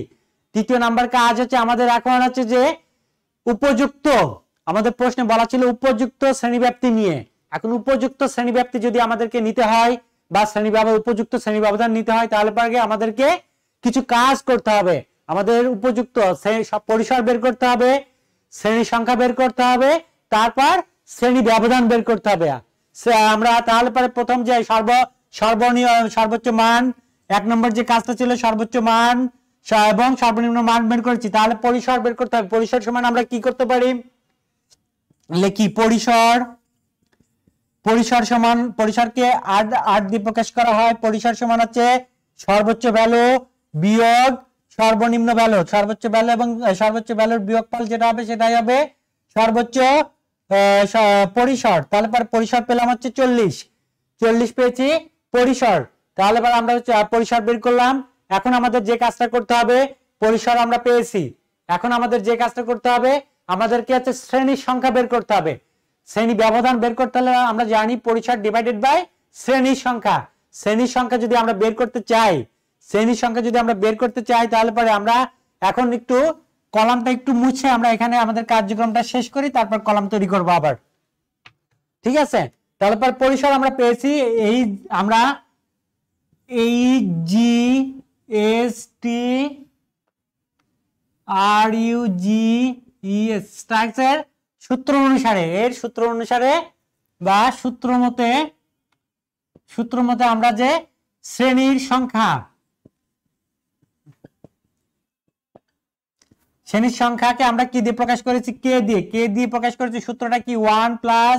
তৃতীয় নাম্বার কাজ হচ্ছে আমাদের এখন হচ্ছে যে উপযুক্ত আমাদের প্রশ্নে বলা ছিল উপযুক্ত শ্রেণীব্যাপ্তি নিয়ে এখন উপযুক্ত শ্রেণীব্যাপ্তি যদি আমাদেরকে নিতে হয় বা শ্রেণী উপযুক্ত শ্রেণী ব্যবধান নিতে হয় তাহলে পরে আমাদেরকে কিছু কাজ করতে হবে আমাদের উপযুক্ত পরিসর বের করতে হবে শ্রেণী সংখ্যা বের করতে হবে তারপর শ্রেণী ব্যবধান বের করতে হবে আমরা তাহলে পরে প্রথম যে সর্ব সর্বনীয় সর্বোচ্চ মান এক নম্বর যে কাজটা ছিল সর্বোচ্চ মান এবং সর্বনিম্ন মান বের করেছি তাহলে পরিসর বের করতে হবে পরিসর সমান আমরা কি করতে পারি লেখি পরিসর পরিসর সমান পরিসরকে আট আট দিয়ে প্রকাশ করা হয় পরিসর সমান হচ্ছে সর্বোচ্চ ভ্যালু বিয়োগ সর্বনিম্ন ভ্যালু সর্বোচ্চ ভ্যালু এবং সর্বোচ্চ ভ্যালুর বিয়োগফল যেটা হবে সেটাই হবে সর্বোচ্চ পরিসর তাহলে পর পরিসর পেলাম হচ্ছে চল্লিশ চল্লিশ পেয়েছি পরিসর তাহলে পর আমরা হচ্ছে পরিসর বের করলাম এখন আমাদের যে কাজটা করতে হবে পরিসর আমরা পেয়েছি এখন আমাদের যে কাজটা করতে হবে আমাদেরকে হচ্ছে শ্রেণীর সংখ্যা বের করতে হবে শ্রেণী ব্যবধান বের করতে হলে আমরা জানি পরিসর ডিভাইডেড বাই শ্রেণীর সংখ্যা শ্রেণীর সংখ্যা যদি আমরা বের করতে চাই শ্রেণীর সংখ্যা যদি আমরা বের করতে চাই তাহলে পরে আমরা এখন একটু কলামটা একটু মুছে আমরা এখানে আমাদের কার্যক্রমটা শেষ করি তারপর কলাম তৈরি করবো আবার ঠিক আছে তাহলে পরে পরিসর আমরা পেয়েছি এই আমরা এই G S T R U G structure সূত্র অনুসারে এর সূত্র অনুসারে বা সূত্র মতে সূত্র মতে আমরা যে শ্রেণীর সংখ্যা শ্রেণীর সংখ্যাকে আমরা কি দিয়ে প্রকাশ করেছি কে দিয়ে কে দিয়ে প্রকাশ করেছি সূত্রটা কি one plus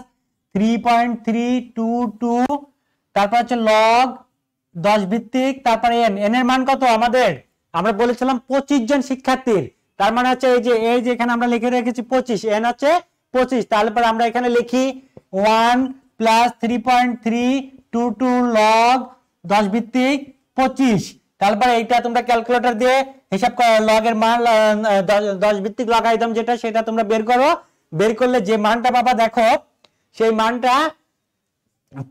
three point three two two তারপর হচ্ছে লগ দশ ভিত্তিক তারপরে এন এন এর মান কত আমাদের আমরা বলেছিলাম পঁচিশ জন শিক্ষার্থীর তার মানে হচ্ছে এই যে এই যে এখানে আমরা লিখে রেখেছি পঁচিশ এন হচ্ছে পঁচিশ তাহলে পরে আমরা এখানে লিখি one plus three point three two two log দশ ভিত্তিক পঁচিশ তারপরে এইটা তোমরা ক্যালকুলেটর দিয়ে হিসাব লগের মান দশ ভিত্তিক লগ আইটেম যেটা সেটা তোমরা বের করো বের করলে যে মানটা বাবা দেখো সেই মানটা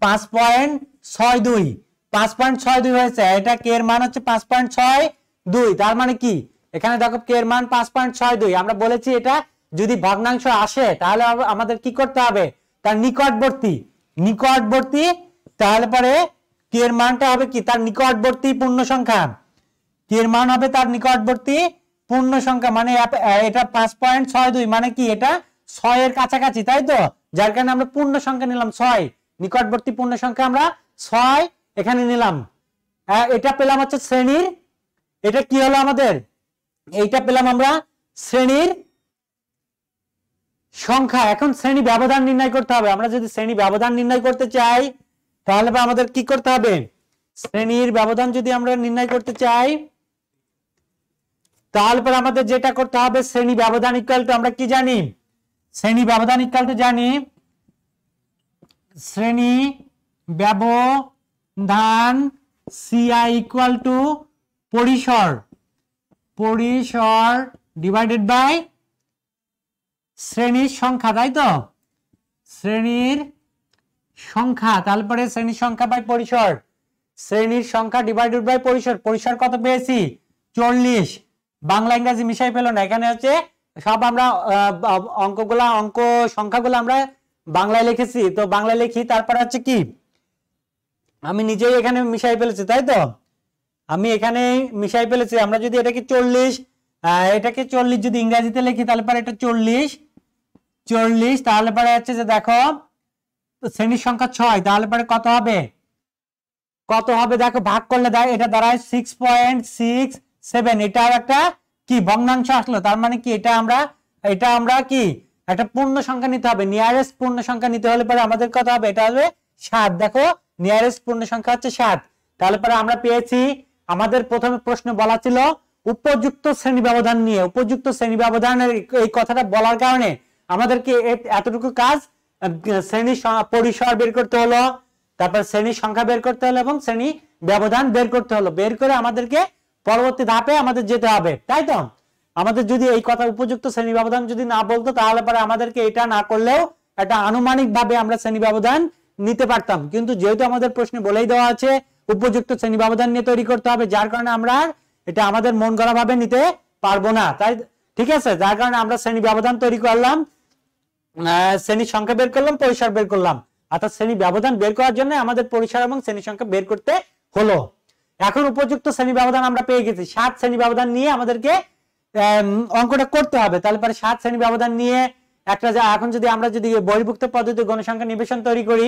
পাঁচ পয়েন্ট ছয় দুই পাঁচ পয়েন্ট ছয় দুই হয়েছে এটা কে এর মান হচ্ছে পাঁচ পয়েন্ট ছয় দুই তার মানে কি এখানে দেখো কে এর মান পাঁচ পয়েন্ট ছয় দুই আমরা বলেছি এটা যদি ভগ্নাংশ আসে তাহলে আমাদের কি করতে হবে তার নিকটবর্তী নিকটবর্তী তাহলে পরে কে এর মানটা হবে কি তার নিকটবর্তী পূর্ণ সংখ্যা কে এর মান হবে তার নিকটবর্তী পূর্ণ সংখ্যা মানে এটা পাঁচ পয়েন্ট ছয় দুই মানে কি এটা ছয় এর কাছাকাছি তাই তো যার কারণে আমরা পূর্ণ সংখ্যা নিলাম ছয় নিকটবর্তী পূর্ণ সংখ্যা আমরা ছয় এখানে নিলাম এটা পেলাম হচ্ছে শ্রেণীর এটা কি হলো আমাদের এইটা পেলাম আমরা শ্রেণীর সংখ্যা এখন শ্রেণী ব্যবধান নির্ণয় করতে হবে আমরা যদি শ্রেণী ব্যবধান নির্ণয় করতে চাই তাহলে আমাদের কি করতে হবে শ্রেণীর ব্যবধান যদি আমরা নির্ণয় করতে চাই তাহলে পর আমাদের যেটা করতে হবে শ্রেণী ব্যবধান ইকুয়াল টু আমরা কি জানি শ্রেণী ব্যবধান ইকুয়াল টু জানি শ্রেণী ব্যবধান সিআই ইকুয়াল টু পরিসর পরিসর ডিভাইডেড বাই শ্রেণীর সংখ্যা তাই তো শ্রেণীর সংখ্যা তারপরে শ্রেণীর সংখ্যা বাই পরিসর শ্রেণীর সংখ্যা ডিভাইডেড বাই পরিসর পরিসর কত পেয়েছি চল্লিশ বাংলা ইংরাজি মিশাই পেল না এখানে হচ্ছে সব আমরা অঙ্কগুলা অঙ্ক সংখ্যাগুলো আমরা বাংলায় লিখেছি তো বাংলায় লিখি তারপরে হচ্ছে কি আমি নিজেই এখানে মিশাই ফেলেছি তাই তো আমি এখানে মিশাই ফেলেছি আমরা যদি এটাকে চল্লিশ এটাকে চল্লিশ যদি ইংরাজিতে লিখি তাহলে পরে এটা চল্লিশ চল্লিশ তাহলে পরে হচ্ছে যে দেখো শ্রেণীর সংখ্যা ছয় তাহলে পরে কত হবে কত হবে দেখো ভাগ করলে দেয় এটা দাঁড়ায় সিক্স পয়েন্ট সিক্স সেভেন আর একটা কি ভগ্নাংশ আসলো তার মানে কি এটা আমরা এটা আমরা কি একটা পূর্ণ সংখ্যা নিতে হবে নিয়ারেস্ট পূর্ণ সংখ্যা নিতে হলে পরে আমাদের কত হবে এটা হবে সাত দেখো নিয়ারেস্ট পূর্ণ সংখ্যা হচ্ছে সাত তাহলে পরে আমরা পেয়েছি আমাদের প্রথমে প্রশ্ন বলা ছিল উপযুক্ত শ্রেণী ব্যবধান নিয়ে উপযুক্ত শ্রেণী ব্যবধানের এই কথাটা বলার কারণে আমাদেরকে এতটুকু কাজ শ্রেণী পরিসর বের করতে হলো তারপর শ্রেণী সংখ্যা বের করতে হলো এবং শ্রেণী ব্যবধান বের করতে হলো বের করে আমাদেরকে পরবর্তী ধাপে আমাদের যেতে হবে তাই তো আমাদের যদি এই কথা উপযুক্ত শ্রেণী ব্যবধান যদি না বলতো তাহলে পরে আমাদেরকে এটা না করলেও একটা আনুমানিক ভাবে আমরা শ্রেণী ব্যবধান নিতে পারতাম কিন্তু যেহেতু আমাদের প্রশ্নে বলেই দেওয়া আছে উপযুক্ত শ্রেণী ব্যবধান নিয়ে তৈরি করতে হবে যার কারণে আমরা এটা আমাদের মন গড়া ভাবে নিতে পারবো না তাই ঠিক আছে যার কারণে আমরা শ্রেণী ব্যবধান তৈরি করলাম শ্রেণী সংখ্যা বের করলাম পরিসর বের করলাম অর্থাৎ শ্রেণী ব্যবধান বের করার জন্য আমাদের পরিসর এবং শ্রেণী সংখ্যা বের করতে হলো এখন উপযুক্ত শ্রেণী ব্যবধান আমরা পেয়ে গেছি সাত শ্রেণী ব্যবধান নিয়ে আমাদেরকে অঙ্কটা করতে হবে তাহলে পরে সাত শ্রেণী ব্যবধান নিয়ে একটা যা এখন যদি আমরা যদি বহির্ভুক্ত পদ্ধতি গণসংখ্যা নিবেশন তৈরি করি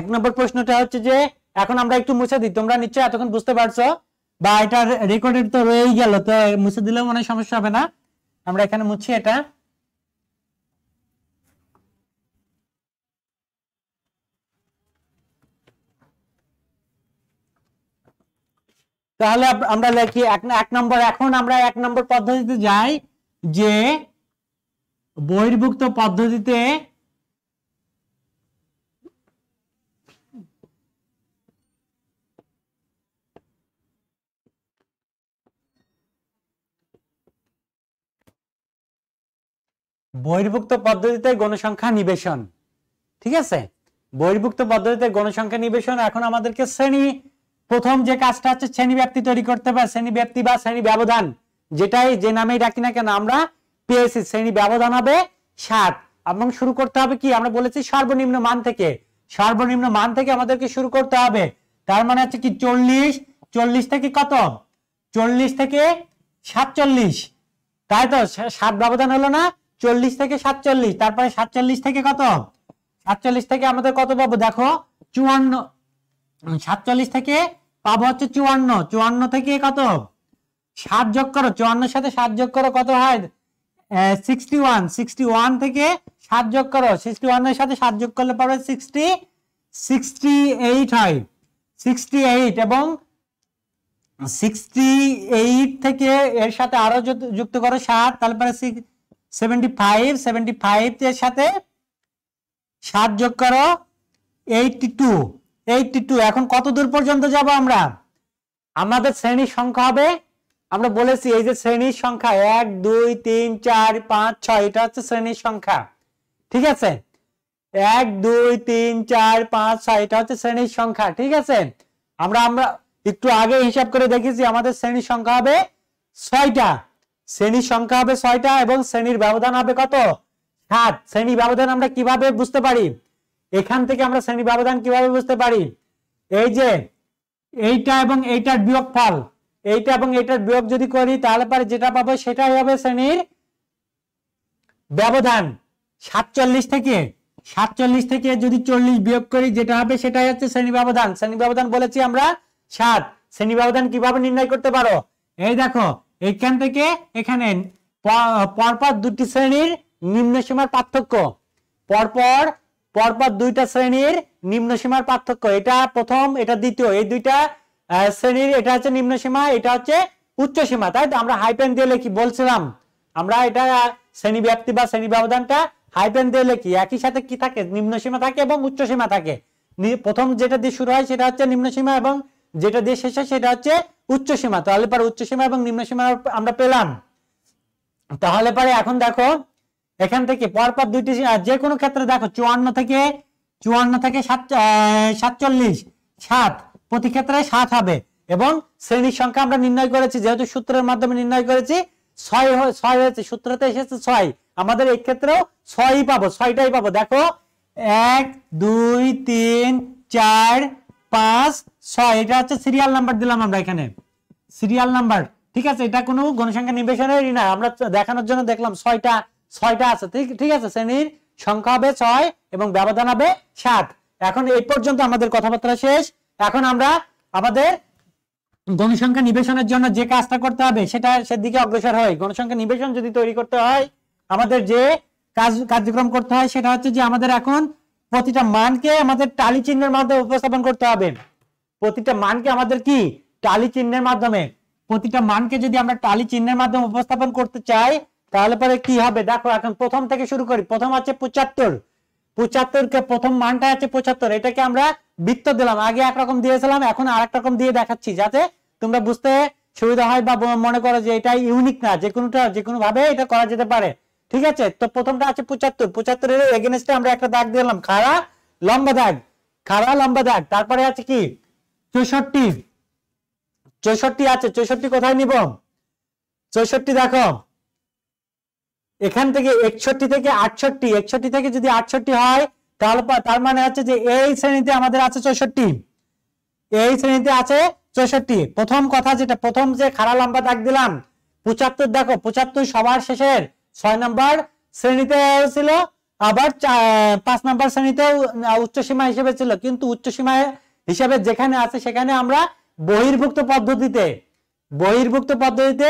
এক নম্বর প্রশ্নটা হচ্ছে যে এখন আমরা একটু মুছে দিই তোমরা নিশ্চয় এতক্ষণ বুঝতে পারছো বা এটা রেকর্ডেড তো রয়েই গেল তো মুছে দিলেও মনে সমস্যা হবে না আমরা এখানে মুছি এটা তাহলে আমরা লিখি এক নম্বর এখন আমরা এক নম্বর পদ্ধতিতে যাই যে বহির্ভুক্ত পদ্ধতিতে বহির্ভুক্ত পদ্ধতিতে গণসংখ্যা নিবেশন ঠিক আছে বহির্ভুক্ত পদ্ধতিতে গণসংখ্যা নিবেশন এখন আমাদেরকে শ্রেণী প্রথম যে কাজটা হচ্ছে শ্রেণী ব্যক্তি তৈরি করতে হবে শ্রেণী ব্যক্তি বা শ্রেণী ব্যবধান যেটাই যে নামেই ডাকি না কেন আমরা পেয়েছি শ্রেণী ব্যবধান হবে সাত এবং শুরু করতে হবে কি আমরা বলেছি সর্বনিম্ন মান থেকে সর্বনিম্ন মান থেকে আমাদেরকে শুরু করতে হবে তার মানে হচ্ছে কি চল্লিশ চল্লিশ থেকে কত চল্লিশ থেকে সাতচল্লিশ তাই তো সাত ব্যবধান হলো না চল্লিশ থেকে সাতচল্লিশ তারপরে সাতচল্লিশ থেকে কত সাতচল্লিশ থেকে আমাদের কত পাবো দেখো চুয়ান্ন সাতচল্লিশ থেকে পাবো হচ্ছে চুয়ান্ন চুয়ান্ন থেকে কত সাত যোগ করো চুয়ান্নর সাথে সাত যোগ করো কত হয় সিক্সটি ওয়ান সিক্সটি ওয়ান থেকে সাত যোগ করো সিক্সটি ওয়ানের সাথে সাত যোগ করলে পাবে সিক্সটি সিক্সটি এইট হয় সিক্সটি এইট এবং সিক্সটি এইট থেকে এর সাথে আরো যুক্ত করো সাত তাহলে পরে six seventy five seventy five এর সাথে সাত যোগ করো এইটটি টু এইটটি টু এখন কত দূর পর্যন্ত যাব আমরা আমাদের শ্রেণীর সংখ্যা হবে আমরা বলেছি এই যে শ্রেণীর সংখ্যা এক দুই তিন চার পাঁচ ছয় এটা হচ্ছে শ্রেণীর সংখ্যা ঠিক আছে এক দুই তিন চার পাঁচ ছয় এটা হচ্ছে শ্রেণীর সংখ্যা ঠিক আছে আমরা আমরা একটু আগে হিসাব করে দেখেছি আমাদের শ্রেণীর সংখ্যা হবে ছয়টা শ্রেণীর সংখ্যা হবে ছয়টা এবং শ্রেণীর ব্যবধান হবে কত সাত শ্রেণী ব্যবধান আমরা কিভাবে বুঝতে পারি এখান থেকে আমরা শ্রেণী ব্যবধান কিভাবে বুঝতে পারি এই যে এইটা এবং এইটার বিয়োগ ফল এইটা এবং এইটার বিয়োগ যদি করি তাহলে পরে যেটা পাবো সেটাই হবে শ্রেণীর ব্যবধান সাতচল্লিশ থেকে সাতচল্লিশ থেকে যদি চল্লিশ বিয়োগ করি যেটা হবে সেটাই হচ্ছে শ্রেণী ব্যবধান শ্রেণী ব্যবধান বলেছি আমরা সাত শ্রেণী ব্যবধান কিভাবে নির্ণয় করতে পারো এই দেখো এখান থেকে এখানে পরপর দুটি শ্রেণীর নিম্ন সীমার পার্থক্য পরপর পরপর দুইটা শ্রেণীর নিম্ন সীমার পার্থক্য এটা প্রথম এটা দ্বিতীয় এই দুইটা শ্রেণীর এটা হচ্ছে নিম্ন সীমা এটা হচ্ছে উচ্চ সীমা তাই তো আমরা হাইপেন দিয়ে লিখি বলছিলাম আমরা এটা শ্রেণী ব্যক্তি বা শ্রেণী ব্যবধানটা হাইপেন দিয়ে লিখি একই সাথে কি থাকে নিম্ন সীমা থাকে এবং উচ্চ সীমা থাকে প্রথম যেটা দিয়ে শুরু হয় সেটা হচ্ছে নিম্ন সীমা এবং যেটা দিয়ে শেষ হয় সেটা হচ্ছে উচ্চ সীমা তাহলে পরে উচ্চ সীমা এবং নিম্ন সীমা আমরা পেলাম তাহলে পরে এখন দেখো এখান থেকে পরপর দুইটি যে কোনো ক্ষেত্রে দেখো চুয়ান্ন থেকে চুয়ান্ন থেকে সাত সাতচল্লিশ সাত প্রতি ক্ষেত্রে সাত হবে এবং শ্রেণীর সংখ্যা আমরা নির্ণয় করেছি যেহেতু সূত্রের মাধ্যমে নির্ণয় করেছি ছয় ছয় হয়েছে সূত্রতে এসেছে ছয় আমাদের এই ক্ষেত্রেও ছয়ই পাবো ছয়টাই পাবো দেখো এক দুই তিন চার পাঁচ ছয় এটা হচ্ছে সিরিয়াল নাম্বার দিলাম আমরা এখানে সিরিয়াল নাম্বার ঠিক আছে এটা কোনো গণসংখ্যা নিবেশনেরই না আমরা দেখানোর জন্য দেখলাম ছয়টা ছয়টা আছে ঠিক আছে শ্রেণীর সংখ্যা হবে ছয় এবং ব্যবধান হবে সাত এখন এই পর্যন্ত আমাদের কথাবার্তা শেষ এখন আমরা আমাদের গণসংখ্যা নিবেশনের জন্য যে কাজটা করতে হবে সেটা সেদিকে অগ্রসর হয় গণসংখ্যা নিবেশন যদি তৈরি করতে হয় আমাদের যে কাজ কার্যক্রম করতে হয় সেটা হচ্ছে যে আমাদের এখন প্রতিটা মানকে আমাদের টালি চিহ্নের মাধ্যমে উপস্থাপন করতে হবে প্রতিটা মানকে আমাদের কি টালি চিহ্নের মাধ্যমে প্রতিটা মানকে যদি আমরা টালি চিহ্নের মাধ্যমে উপস্থাপন করতে চাই তাহলে পরে কি হবে দেখো এখন প্রথম থেকে শুরু করি প্রথম আছে পঁচাত্তর পঁচাত্তর কে প্রথম মানটা আছে পঁচাত্তর এটাকে আমরা বৃত্ত দিলাম আগে একরকম দিয়েছিলাম এখন আর রকম দিয়ে দেখাচ্ছি যাতে তোমরা বুঝতে সুবিধা হয় বা মনে করো যে এটা ইউনিক না যে কোনোটা যে কোনো ভাবে এটা করা যেতে পারে ঠিক আছে তো প্রথমটা আছে পঁচাত্তর পঁচাত্তরের এগেনস্টে আমরা একটা দাগ দিলাম খাড়া লম্বা দাগ খাড়া লম্বা দাগ তারপরে আছে কি চৌষট্টি চৌষট্টি আছে চৌষট্টি কোথায় নিব চৌষট্টি দেখো এখান থেকে একষট্টি থেকে আটষট্টি একষট্টি থেকে যদি আটষট্টি হয় তাহলে তার মানে হচ্ছে যে এই শ্রেণীতে আমাদের আছে চৌষট্টি এই শ্রেণীতে আছে চৌষট্টি প্রথম কথা যেটা প্রথম যে খারা লম্বা দাগ দিলাম পঁচাত্তর দেখো পঁচাত্তর সবার শেষের ছয় নম্বর শ্রেণীতে ছিল আবার পাঁচ নম্বর শ্রেণীতেও উচ্চসীমা হিসেবে ছিল কিন্তু উচ্চসীমায় হিসাবে যেখানে আছে সেখানে আমরা বহির্ভুক্ত পদ্ধতিতে বহির্ভুক্ত পদ্ধতিতে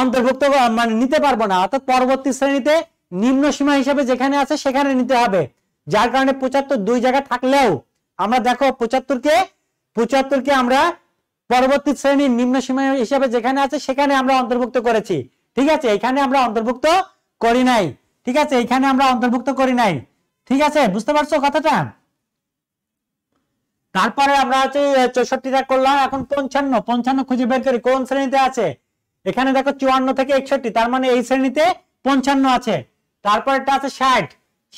অন্তর্ভুক্ত মানে নিতে পারবো না অর্থাৎ পরবর্তী শ্রেণীতে নিম্ন সীমা হিসাবে যেখানে আছে সেখানে নিতে হবে যার কারণে পঁচাত্তর দুই জায়গা থাকলেও আমরা দেখো পঁচাত্তরকে পঁচাত্তরকে আমরা পরবর্তী শ্রেণীর নিম্ন সীমা হিসাবে যেখানে আছে সেখানে আমরা অন্তর্ভুক্ত করেছি ঠিক আছে এখানে আমরা অন্তর্ভুক্ত করি নাই ঠিক আছে এখানে আমরা অন্তর্ভুক্ত করি নাই ঠিক আছে বুঝতে পারছো কথাটা তারপরে আমরা হচ্ছে চৌষট্টিটা করলাম এখন পঞ্চান্ন পঞ্চান্ন খুঁজে বের করি কোন শ্রেণীতে আছে এখানে দেখো চুয়ান্ন থেকে একষট্টি তার মানে এই শ্রেণীতে পঞ্চান্ন আছে এটা আছে ষাট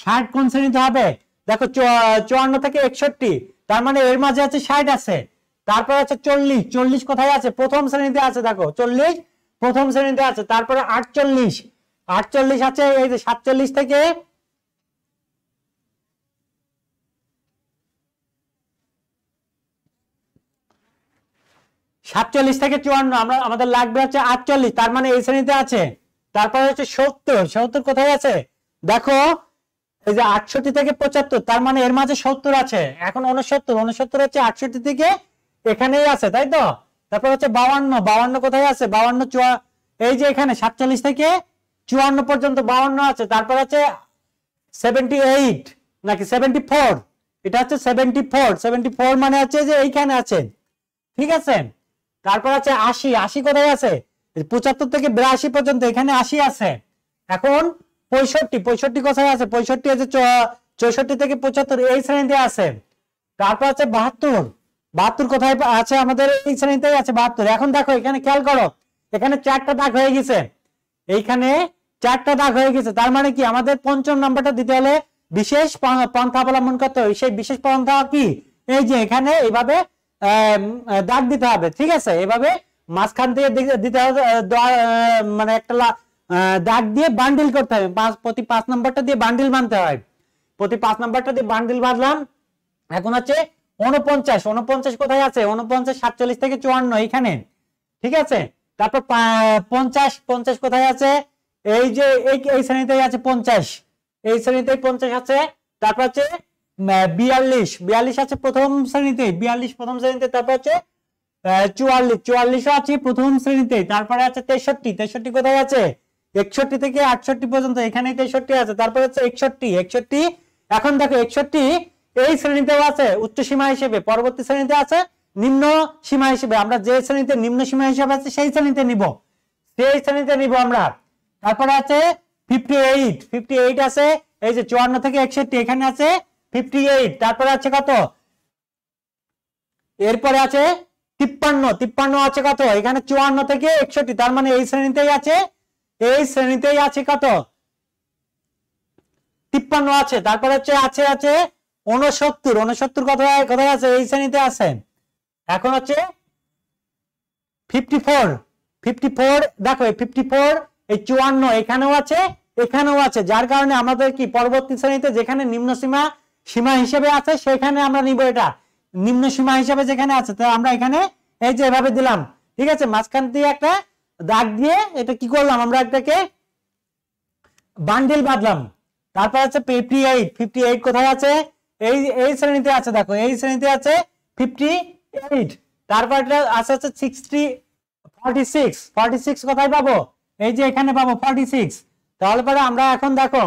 ষাট কোন শ্রেণীতে হবে দেখো চুয়ান্ন থেকে একষট্টি তার মানে এর মাঝে আছে ষাট আছে তারপরে আছে চল্লিশ চল্লিশ কোথায় আছে প্রথম শ্রেণীতে আছে দেখো চল্লিশ প্রথম শ্রেণীতে আছে তারপরে আটচল্লিশ আটচল্লিশ আছে এই যে সাতচল্লিশ থেকে সাতচল্লিশ থেকে চুয়ান্ন আমরা আমাদের লাগবে হচ্ছে আটচল্লিশ তার মানে এই শ্রেণীতে আছে তারপরে হচ্ছে সত্তর সত্তর কোথায় আছে দেখো এই যে আটষট্টি থেকে পঁচাত্তর তার মানে এর মাঝে সত্তর আছে এখন উনসত্তর উনসত্তর হচ্ছে আটষট্টি থেকে এখানেই আছে তাই তো তারপর হচ্ছে বাউান্ন বাউান্ন কোথায় আছে বাউান্ন চুয়া এই যে এখানে সাতচল্লিশ থেকে চুয়ান্ন পর্যন্ত বাউান্ন আছে তারপর আছে সেভেন্টি এইট নাকি সেভেন্টি ফোর এটা হচ্ছে সেভেন্টি ফোর সেভেন্টি ফোর মানে হচ্ছে যে এইখানে আছে ঠিক আছে তারপর আছে আশি আশি কোথায় আছে পঁচাত্তর থেকে বিরাশি পর্যন্ত এখানে আশি আছে এখন পঁয়ষট্টি পঁয়ষট্টি কোথায় আছে পঁয়ষট্টি আছে চৌষট্টি থেকে পঁচাত্তর এই শ্রেণীতে আছে তারপর আছে বাহাত্তর বাহাত্তর কোথায় আছে আমাদের এই শ্রেণীতেই আছে বাহাত্তর এখন দেখো এখানে খেয়াল করো এখানে চারটা দাগ হয়ে গেছে এইখানে চারটা দাগ হয়ে গেছে তার মানে কি আমাদের পঞ্চম নাম্বারটা দিতে হলে বিশেষ পন্থা অবলম্বন করতে হবে সেই বিশেষ পন্থা কি এই যে এখানে এইভাবে দাগ দিতে হবে ঠিক আছে এভাবে মাঝখান থেকে দিতে হবে মানে একটা দাগ দিয়ে বান্ডিল করতে হবে প্রতি পাঁচ নম্বরটা দিয়ে বান্ডিল বানতে হয় প্রতি পাঁচ নম্বরটা দিয়ে বান্ডিল বাঁধলাম এখন হচ্ছে উনপঞ্চাশ উনপঞ্চাশ কোথায় আছে উনপঞ্চাশ সাতচল্লিশ থেকে চুয়ান্ন এখানে ঠিক আছে তারপর পঞ্চাশ পঞ্চাশ কোথায় আছে এই যে এই শ্রেণীতে আছে পঞ্চাশ এই শ্রেণীতে পঞ্চাশ আছে তারপর হচ্ছে বিয়াল্লিশ বিয়াল্লিশ আছে প্রথম শ্রেণীতে বিয়াল্লিশ প্রথম শ্রেণীতে তারপর আছে চুয়াল্লিশ চুয়াল্লিশও আছে প্রথম শ্রেণীতে তারপরে আছে তেষট্টি তেষট্টি কোথায় আছে একষট্টি থেকে আটষট্টি পর্যন্ত এখানে তেষট্টি আছে হচ্ছে একষট্টি একষট্টি এখন দেখো একষট্টি এই শ্রেণীতেও আছে উচ্চ সীমা হিসেবে পরবর্তী শ্রেণীতে আছে নিম্ন সীমা হিসেবে আমরা যে শ্রেণীতে নিম্ন সীমা হিসেবে আছে সেই শ্রেণীতে নিব সেই শ্রেণীতে নিব আমরা তারপরে আছে ফিফটি এইট ফিফটি এইট আছে এই যে চুয়ান্ন থেকে একষট্টি এখানে আছে ফিফটি তারপরে আছে কত এরপরে আছে তিপ্পান্ন তিপ্পান্ন আছে কত এখানে থেকে তার মানে এই শ্রেণীতেই আছে এই শ্রেণীতেই আছে কত তিপ্পান্ন আছে তারপরে আছে আছে উনসত্তর উনসত্তর কোথায় আছে এই শ্রেণীতে আছে এখন হচ্ছে ফিফটি ফোর ফিফটি ফোর দেখো ফিফটি ফোর এই চুয়ান্ন এখানেও আছে এখানেও আছে যার কারণে আমাদের কি পরবর্তী শ্রেণীতে যেখানে নিম্ন সীমা সীমা হিসেবে আছে সেখানে আমরা নিব এটা নিম্ন সীমা হিসেবে যেখানে আছে তো আমরা এখানে এই যে এভাবে দিলাম ঠিক আছে মাঝখান দিয়ে একটা দাগ দিয়ে এটা কি করলাম আমরা এটাকে বান্ডেল বাঁধলাম তারপর আছে ফিফটি এইট ফিফটি এইট কোথায় আছে এই এই শ্রেণীতে আছে দেখো এই শ্রেণীতে আছে ফিফটি এইট তারপর এটা আছে sixty forty six forty six কোথায় পাবো এই যে এখানে পাবো ফর্টি সিক্স তাহলে পরে আমরা এখন দেখো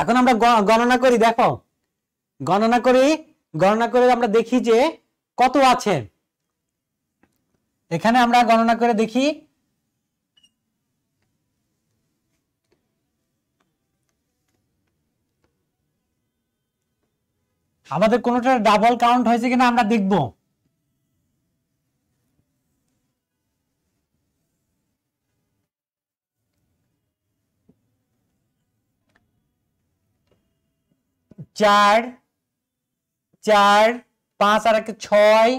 এখন আমরা গণনা করি দেখো গণনা করি গণনা করে আমরা দেখি যে কত আছে এখানে আমরা গণনা করে দেখি আমাদের কোনোটা ডাবল কাউন্ট হয়েছে কিনা আমরা দেখবো চার চার পাঁচ আর একে ছয়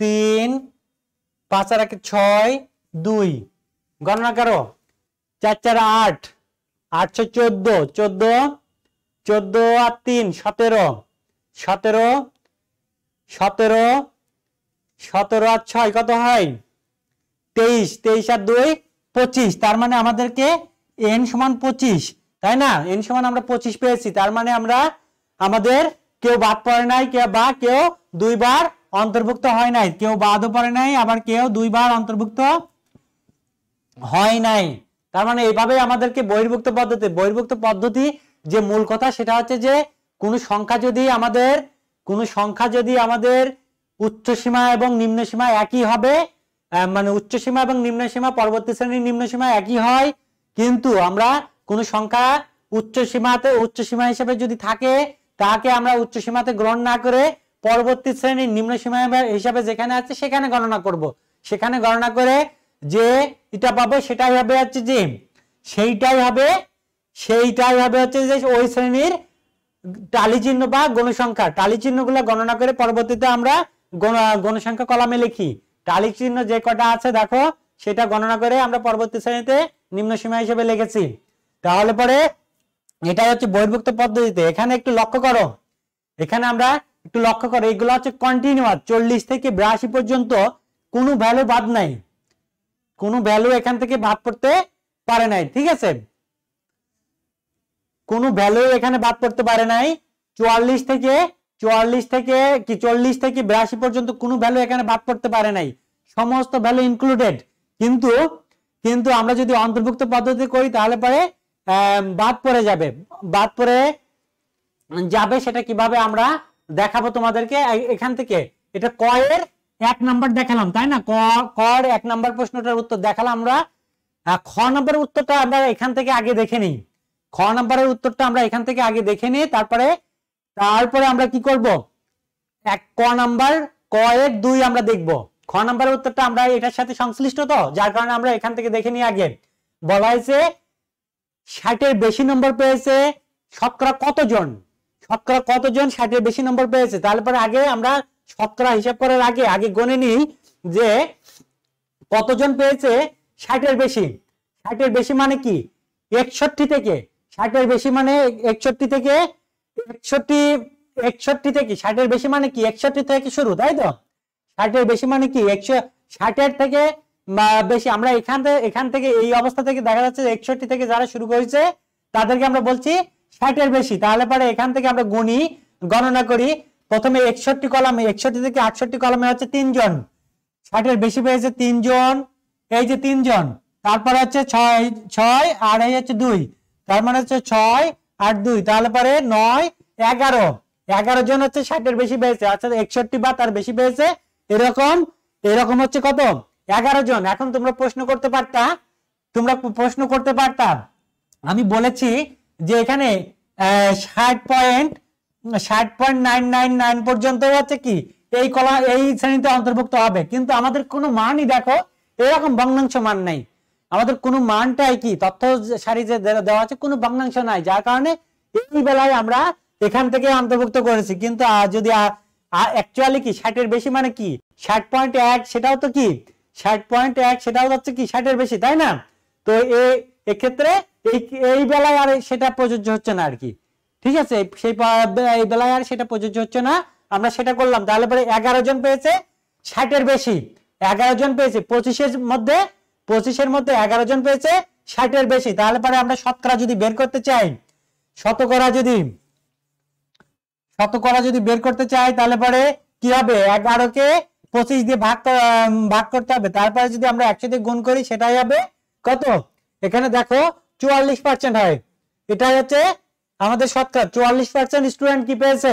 তিন পাঁচ আর একে ছয় দুই গণনা করো চার চার আট আটশো চোদ্দ চোদ্দ চোদ্দ আর তিন সতেরো সতেরো সতেরো সতেরো আর ছয় কত হয় তেইশ তেইশ আর দুই পঁচিশ তার মানে আমাদেরকে এন সমান পঁচিশ তাই না এন সমান আমরা পঁচিশ পেয়েছি তার মানে আমরা আমাদের কেউ বাদ পড়ে নাই কেউ বা কেউ দুইবার অন্তর্ভুক্ত হয় নাই কেউ বাদও পড়ে নাই আবার কেউ দুইবার অন্তর্ভুক্ত হয় নাই তার মানে এইভাবে আমাদেরকে বহির্ভুক্ত পদ্ধতি বহির্ভুক্ত পদ্ধতি যে মূল কথা সেটা হচ্ছে যে কোন সংখ্যা যদি আমাদের কোন সংখ্যা যদি আমাদের উচ্চ সীমা এবং নিম্ন সীমা একই হবে মানে উচ্চ সীমা এবং নিম্ন সীমা পরবর্তী শ্রেণীর নিম্ন সীমা একই হয় কিন্তু আমরা কোন সংখ্যা উচ্চ সীমাতে উচ্চ সীমা হিসেবে যদি থাকে তাকে আমরা উচ্চ সীমাতে গ্রহণ না করে পরবর্তী শ্রেণীর নিম্ন সীমা হিসাবে যেখানে আছে সেখানে গণনা করব। সেখানে গণনা করে যে এটা পাবো সেটাই হবে হচ্ছে যে সেইটাই হবে সেইটাই হবে হচ্ছে যে ওই শ্রেণীর টালি চিহ্ন বা গণসংখ্যা টালি চিহ্নগুলো গণনা করে পরবর্তীতে আমরা গণসংখ্যা কলামে লিখি টালি চিহ্ন যে কটা আছে দেখো সেটা গণনা করে আমরা পরবর্তী শ্রেণীতে নিম্ন সীমা হিসেবে লিখেছি তাহলে পরে এটা হচ্ছে বহির্ভুক্ত পদ্ধতিতে এখানে একটু লক্ষ্য করো এখানে আমরা একটু লক্ষ্য করো এগুলো হচ্ছে কন্টিনিউয়াস চল্লিশ থেকে বিরাশি পর্যন্ত কোনো ভ্যালু বাদ নাই কোনো ভ্যালু এখান থেকে বাদ পড়তে পারে নাই ঠিক আছে কোনো ভ্যালু এখানে বাদ পড়তে পারে নাই চুয়াল্লিশ থেকে চুয়াল্লিশ থেকে কি চল্লিশ থেকে বিরাশি পর্যন্ত কোনো ভ্যালু এখানে বাদ পড়তে পারে নাই সমস্ত ভ্যালু ইনক্লুডেড কিন্তু কিন্তু আমরা যদি অন্তর্ভুক্ত পদ্ধতি করি তাহলে পরে বাদ পড়ে যাবে বাদ পড়ে যাবে সেটা কিভাবে আমরা দেখাবো তোমাদেরকে এখান থেকে এটা কয়ের এক নাম্বার দেখালাম তাই না কর এক নাম্বার প্রশ্নটার উত্তর দেখালাম আমরা খ নম্বরের উত্তরটা আমরা এখান থেকে আগে দেখে নিই খ নম্বরের উত্তরটা আমরা এখান থেকে আগে দেখে নিই তারপরে তারপরে আমরা কি করব এক ক নাম্বার ক এর দুই আমরা দেখব খ নাম্বারের উত্তরটা আমরা এটার সাথে সংশ্লিষ্ট তো যার কারণে আমরা এখান থেকে দেখে নিই আগে বলা হয়েছে ষাটের বেশি নম্বর পেয়েছে শতকরা কতজন শতকরা কতজন ষাটের বেশি নম্বর পেয়েছে তারপরে আগে আমরা শতকরা হিসাব করার আগে আগে গণে নিই যে কতজন পেয়েছে ষাটের বেশি ষাটের বেশি মানে কি একষট্টি থেকে ষাটের বেশি মানে একষট্টি থেকে একষট্টি একষট্টি থেকে ষাটের বেশি মানে কি একষট্টি থেকে শুরু তাই তো ষাটের বেশি মানে কি একশো ষাটের থেকে বেশি আমরা এখান থেকে এখান থেকে এই অবস্থা থেকে দেখা যাচ্ছে একষট্টি থেকে যারা শুরু করেছে তাদেরকে আমরা বলছি ষাটের বেশি তাহলে পরে এখান থেকে আমরা গুণি গণনা করি প্রথমে একষট্টি কলামে একষট্টি থেকে আটষট্টি কলামে হচ্ছে তিনজন ষাটের বেশি পেয়েছে তিনজন এই যে তিনজন তারপরে হচ্ছে ছয় ছয় আর এই হচ্ছে দুই তার মানে হচ্ছে ছয় আর দুই তাহলে পরে নয় এগারো এগারো জন হচ্ছে ষাটের বেশি পেয়েছে আচ্ছা একষট্টি বা তার বেশি পেয়েছে এরকম এরকম হচ্ছে কত এগারো জন এখন তোমরা প্রশ্ন করতে পারতা তোমরা প্রশ্ন করতে পারতা আমি বলেছি যে এখানে ষাট পয়েন্ট ষাট পয়েন্ট নাইন নাইন নাইন পর্যন্ত হচ্ছে কি এই কলা এই শ্রেণীতে অন্তর্ভুক্ত হবে কিন্তু আমাদের কোনো মানই দেখো এরকম ভগ্নাংশ মান নাই আমাদের কোনো মানটাই কি তথ্য সারি যে দেওয়া আছে কোনো ভগ্নাংশ নাই যার কারণে এই বেলায় আমরা এখান থেকে অন্তর্ভুক্ত করেছি কিন্তু যদি অ্যাকচুয়ালি কি ষাটের বেশি মানে কি ষাট পয়েন্ট এক সেটাও তো কি ষাট পয়েন্ট এক সেটাও যাচ্ছে কি ষাটের বেশি তাই না তো এক্ষেত্রে এই বেলায় আর সেটা প্রযোজ্য হচ্ছে না আর কি ঠিক আছে সেই এই বেলায় আর সেটা প্রযোজ্য হচ্ছে না আমরা সেটা করলাম তাহলে পরে এগারো জন পেয়েছে ষাটের বেশি এগারো জন পেয়েছে পঁচিশের মধ্যে পঁচিশের মধ্যে এগারো জন পেয়েছে ষাটের বেশি তাহলে পরে আমরা শতকরা যদি বের করতে চাই শতকরা যদি শতকরা যদি বের করতে চাই তাহলে পরে কি হবে এগারোকে পঁচিশ দিয়ে ভাগ ভাগ করতে হবে তারপরে যদি আমরা একশো দিয়ে গুণ করি সেটা যাবে কত এখানে দেখো চুয়াল্লিশ পার্সেন্ট হয় এটাই হচ্ছে আমাদের সরকার চুয়াল্লিশ পার্সেন্ট স্টুডেন্ট কি পেয়েছে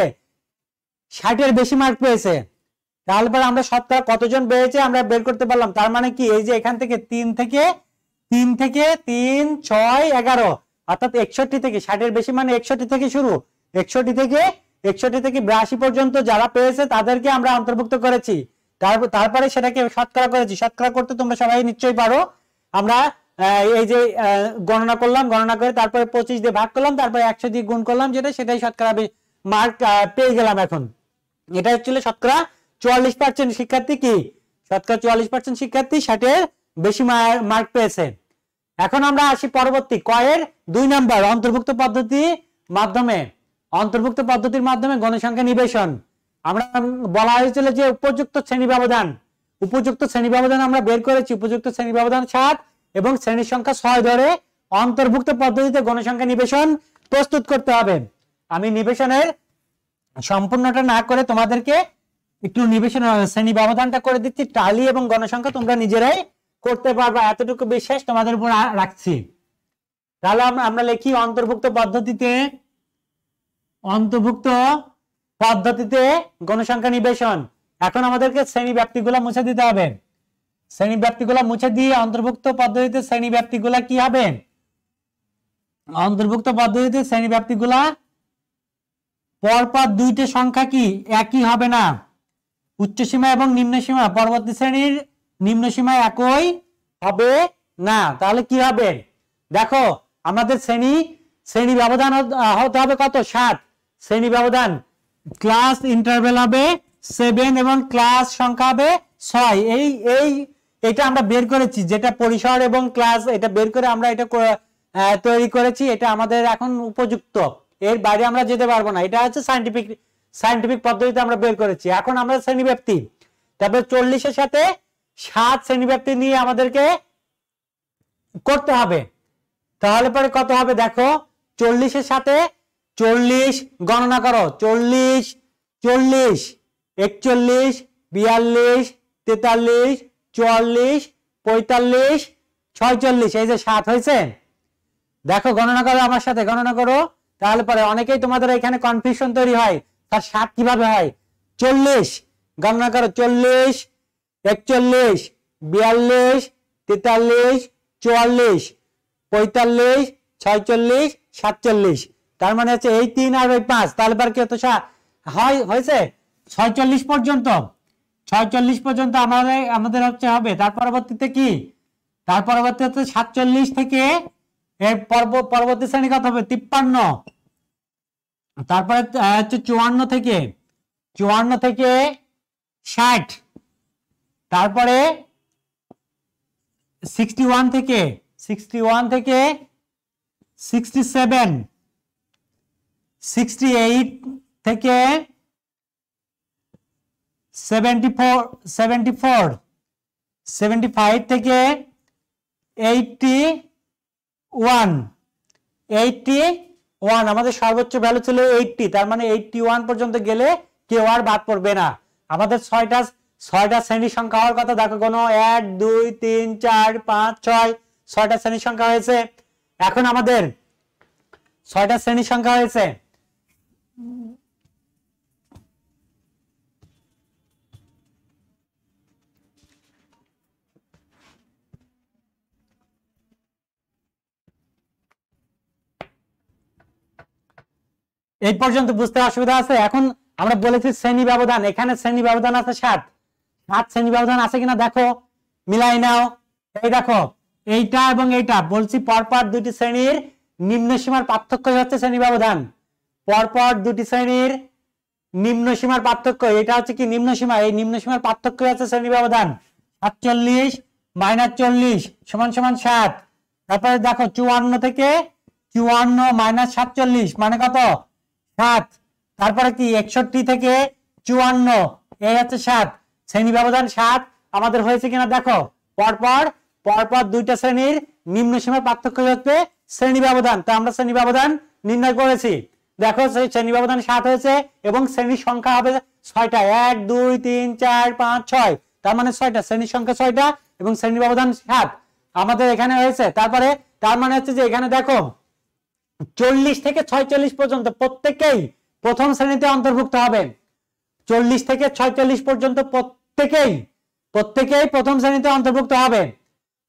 ষাটের বেশি মার্ক পেয়েছে তারপর আমরা শতকরা কতজন বেড়েছে আমরা বের করতে পারলাম তার মানে কি এই যে এখান থেকে তিন থেকে তিন থেকে তিন ছয় এগারো অর্থাৎ একষট্টি থেকে ষাটের বেশি মানে একষট্টি থেকে শুরু একষট্টি থেকে একষট্টি থেকে বিরাশি পর্যন্ত যারা পেয়েছে তাদেরকে আমরা অন্তর্ভুক্ত করেছি তারপরে সেটাকে শতকরা করেছি শতকরা করতে তোমরা সবাই নিশ্চয়ই পারো আমরা এই যে গণনা করলাম গণনা করে তারপরে পঁচিশ দিয়ে ভাগ করলাম তারপরে একশো দিয়ে গুণ করলাম যেটা সেটাই শতকরা মার্ক পেয়ে গেলাম এখন এটা হচ্ছিল শতকরা চুয়াল্লিশ পার্সেন্ট শিক্ষার্থী কি শতকরা চুয়াল্লিশ পার্সেন্ট শিক্ষার্থী ষাটের বেশি মার্ক পেয়েছে এখন আমরা আসি পরবর্তী কয়ের দুই নাম্বার অন্তর্ভুক্ত পদ্ধতি মাধ্যমে অন্তর্ভুক্ত পদ্ধতির মাধ্যমে গণসংখ্যা নিবেশন আমরা বলা হয়েছিল যে উপযুক্ত শ্রেণী ব্যবধান উপযুক্ত শ্রেণী ব্যবধান আমরা বের করেছি উপযুক্ত শ্রেণী ব্যবধান সাত এবং শ্রেণী সংখ্যা ছয় ধরে অন্তর্ভুক্ত পদ্ধতিতে গণসংখ্যা নিবেশন প্রস্তুত করতে হবে আমি নিবেশনের সম্পূর্ণটা না করে তোমাদেরকে একটু নিবেশন শ্রেণী ব্যবধানটা করে দিচ্ছি টালি এবং গণসংখ্যা তোমরা নিজেরাই করতে পারবা এতটুকু বিশ্বাস তোমাদের উপর রাখছি তাহলে আমরা লিখি অন্তর্ভুক্ত পদ্ধতিতে অন্তর্ভুক্ত পদ্ধতিতে গণসংখ্যা নিবেশন এখন আমাদেরকে শ্রেণী ব্যাপ্তিগুলো মুছে দিতে হবে শ্রেণী ব্যাপ্তিগুলো মুছে দিয়ে অন্তর্ভুক্ত পদ্ধতিতে শ্রেণী ব্যাপ্তিগুলা কি হবে অন্তর্ভুক্ত পদ্ধতিতে শ্রেণী ব্যাপ্তিগুলা পরপর দুইটা সংখ্যা কি একই হবে না উচ্চ সীমা এবং নিম্ন সীমা পরবর্তী শ্রেণীর নিম্ন সীমা একই হবে না তাহলে কি হবে দেখো আমাদের শ্রেণী শ্রেণী ব্যবধান হতে হবে কত সাত শ্রেণী ব্যবধান ক্লাস ইন্টারভেল হবে সেভেন এবং ক্লাস সংখ্যা হবে ছয় এই এই এটা আমরা বের করেছি যেটা পরিসর এবং ক্লাস এটা বের করে আমরা এটা তৈরি করেছি এটা আমাদের এখন উপযুক্ত এর বাইরে আমরা যেতে পারবো না এটা হচ্ছে সাইন্টিফিক সাইন্টিফিক পদ্ধতিতে আমরা বের করেছি এখন আমরা শ্রেণীব্যাপ্তি তারপরে চল্লিশের সাথে সাত শ্রেণীব্যাপ্তি নিয়ে আমাদেরকে করতে হবে তাহলে পরে কত হবে দেখো চল্লিশের সাথে চল্লিশ গণনা করো চল্লিশ চল্লিশ একচল্লিশ বিয়াল্লিশ তেতাল্লিশ চুয়াল্লিশ পঁয়তাল্লিশ ছয়চল্লিশ এই যে সাত হয়েছে দেখো গণনা করো আমার সাথে গণনা করো তাহলে পরে অনেকেই তোমাদের এখানে কনফিউশন তৈরি হয় তার সাত কিভাবে হয় চল্লিশ গণনা করো চল্লিশ একচল্লিশ বিয়াল্লিশ তেতাল্লিশ চুয়াল্লিশ পঁয়তাল্লিশ ছয়চল্লিশ সাতচল্লিশ তার মানে হচ্ছে এই তিন আর ওই পাঁচ তাহলে বার কি হতো হয় হয়েছে ছয়চল্লিশ পর্যন্ত ছয়চল্লিশ পর্যন্ত আমাদের আমাদের হচ্ছে হবে তার পরবর্তীতে কি তার পরবর্তী হচ্ছে সাতচল্লিশ থেকে এর পর্ব পরবর্তী শ্রেণী কত হবে তিপ্পান্ন তারপরে হচ্ছে চুয়ান্ন থেকে চুয়ান্ন থেকে ষাট তারপরে সিক্সটি ওয়ান থেকে সিক্সটি ওয়ান থেকে সিক্সটি সেভেন সিক্সটি এইট থেকে seventy four seventy four seventy five থেকে এইটটি ওয়ান এইটটি ওয়ান আমাদের সর্বোচ্চ ভ্যালু ছিল এইটটি তার মানে এইটটি ওয়ান পর্যন্ত গেলে কেউ আর বাদ পড়বে না আমাদের ছয়টা ছয়টা শ্রেণীর সংখ্যা হওয়ার কথা দেখো কোনো এক দুই তিন চার পাঁচ ছয় ছয়টা শ্রেণীর সংখ্যা হয়েছে এখন আমাদের ছয়টা শ্রেণীর সংখ্যা হয়েছে এই পর্যন্ত বুঝতে অসুবিধা আছে এখন আমরা বলেছি শ্রেণী ব্যবধান এখানে শ্রেণী ব্যবধান আছে সাত সাত শ্রেণী ব্যবধান আছে কিনা দেখো মিলাই নাও এই দেখো এইটা এবং এইটা বলছি পরপর দুটি শ্রেণীর নিম্ন সীমার পার্থক্য হচ্ছে শ্রেণী ব্যবধান পরপর দুটি শ্রেণীর নিম্ন সীমার পার্থক্য এটা হচ্ছে কি নিম্ন সীমা এই নিম্ন সীমার পার্থক্য হচ্ছে শ্রেণী ব্যবধান সাতচল্লিশ মাইনাস চল্লিশ সমান সমান সাত তারপরে দেখো চুয়ান্ন থেকে চুয়ান্ন মাইনাস সাতচল্লিশ মানে কত সাত তারপরে কি একষট্টি থেকে চুয়ান্ন এই হচ্ছে সাত শ্রেণী ব্যবধান সাত আমাদের হয়েছে কিনা দেখো পরপর পরপর দুইটা শ্রেণীর নিম্ন সীমার পার্থক্য হচ্ছে শ্রেণী ব্যবধান তো আমরা শ্রেণী ব্যবধান নির্ণয় করেছি দেখো শ্রেণী ব্যবধান সাত হয়েছে এবং শ্রেণীর সংখ্যা হবে ছয়টা এক দুই তিন চার পাঁচ ছয় তার মানে ছয়টা শ্রেণীর সংখ্যা ছয়টা এবং শ্রেণী ব্যবধান সাত আমাদের এখানে হয়েছে তারপরে তার মানে হচ্ছে যে এখানে দেখো চল্লিশ থেকে ছয়চল্লিশ পর্যন্ত প্রত্যেকেই প্রথম শ্রেণীতে অন্তর্ভুক্ত হবে চল্লিশ থেকে ছয়চল্লিশ পর্যন্ত প্রত্যেকেই প্রত্যেকেই প্রথম শ্রেণীতে অন্তর্ভুক্ত হবে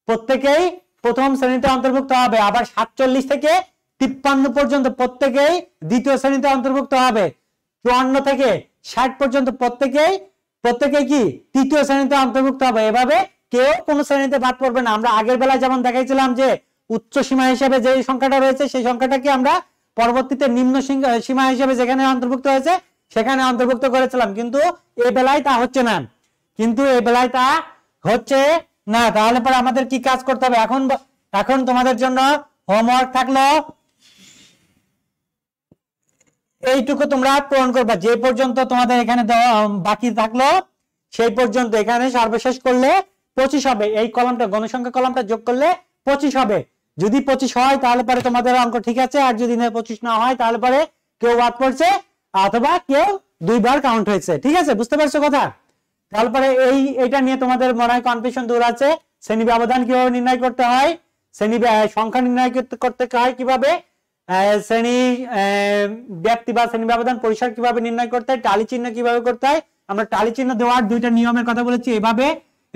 প্রত্যেকেই প্রথম শ্রেণীতে অন্তর্ভুক্ত হবে আবার সাতচল্লিশ থেকে তিপ্পান্ন পর্যন্ত প্রত্যেকেই দ্বিতীয় শ্রেণীতে অন্তর্ভুক্ত হবে চুয়ান্ন থেকে ষাট পর্যন্ত প্রত্যেকেই প্রত্যেকে কি তৃতীয় শ্রেণীতে অন্তর্ভুক্ত হবে এভাবে কেউ কোনো শ্রেণীতে বাদ পড়বে না আমরা আগের বেলায় যেমন দেখাইছিলাম যে উচ্চ সীমা হিসেবে যে সংখ্যাটা রয়েছে সেই সংখ্যাটাকে আমরা পরবর্তীতে নিম্ন সীমা হিসেবে যেখানে অন্তর্ভুক্ত হয়েছে সেখানে অন্তর্ভুক্ত করেছিলাম কিন্তু এ বেলায় তা হচ্ছে না কিন্তু এ বেলায় তা হচ্ছে না তাহলে পরে আমাদের কি কাজ করতে হবে এখন এখন তোমাদের জন্য হোমওয়ার্ক থাকলো এইটুকু তোমরা পূরণ করবে যে পর্যন্ত তোমাদের এখানে বাকি থাকলো সেই পর্যন্ত এখানে সর্বশেষ করলে পঁচিশ হবে এই কলমটা গণসংখ্যা কলমটা যোগ করলে পঁচিশ হবে যদি পঁচিশ হয় তাহলে পরে তোমাদের অঙ্ক ঠিক আছে আর যদি না পঁচিশ না হয় তাহলে পরে কেউ বাদ পড়ছে অথবা কেউ দুইবার কাউন্ট হয়েছে ঠিক আছে বুঝতে পারছো কথা তারপরে এই এটা নিয়ে তোমাদের মনে হয় কনফিউশন দূর আছে শ্রেণী ব্যবধান কিভাবে নির্ণয় করতে হয় শ্রেণী সংখ্যা নির্ণয় করতে হয় কিভাবে শ্রেণী ব্যক্তি বা শ্রেণী ব্যবধান পরিসর কিভাবে নির্ণয় করতে হয় টালি চিহ্ন কিভাবে করতে হয় আমরা টালি চিহ্ন দেওয়ার দুইটা নিয়মের কথা বলেছি এভাবে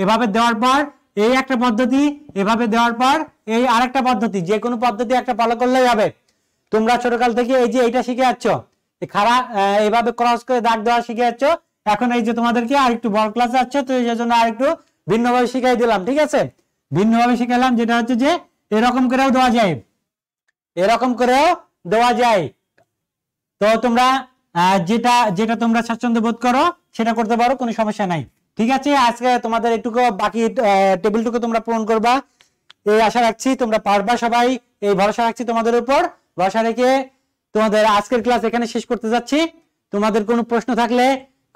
এভাবে দেওয়ার পর এই একটা পদ্ধতি এভাবে দেওয়ার পর এই আরেকটা পদ্ধতি যে কোনো পদ্ধতি একটা ফলো করলেই হবে তোমরা ছোটকাল থেকে এই যে এইটা শিখে যাচ্ছ খাড়া এইভাবে ক্রস করে দাগ দেওয়া শিখে যাচ্ছ এখন এই যে তোমাদেরকে আর একটু বড় ক্লাস যাচ্ছ তো এই জন্য আর একটু ভিন্নভাবে শিখাই দিলাম ঠিক আছে ভিন্নভাবে শিখাইলাম যেটা হচ্ছে যে এরকম করেও দেওয়া যায় এরকম করেও দেওয়া যায় তো তোমরা যেটা যেটা তোমরা স্বাচ্ছন্দ্য বোধ করো সেটা করতে পারো কোনো সমস্যা নাই ঠিক আছে আজকে তোমাদের একটুকু বাকি টেবিলটুকু তোমরা পূরণ করবা এই আশা রাখছি তোমরা পারবা সবাই এই ভরসা রাখছি তোমাদের উপর ভরসা রেখে তোমাদের আজকের ক্লাস এখানে শেষ করতে যাচ্ছি তোমাদের কোনো প্রশ্ন থাকলে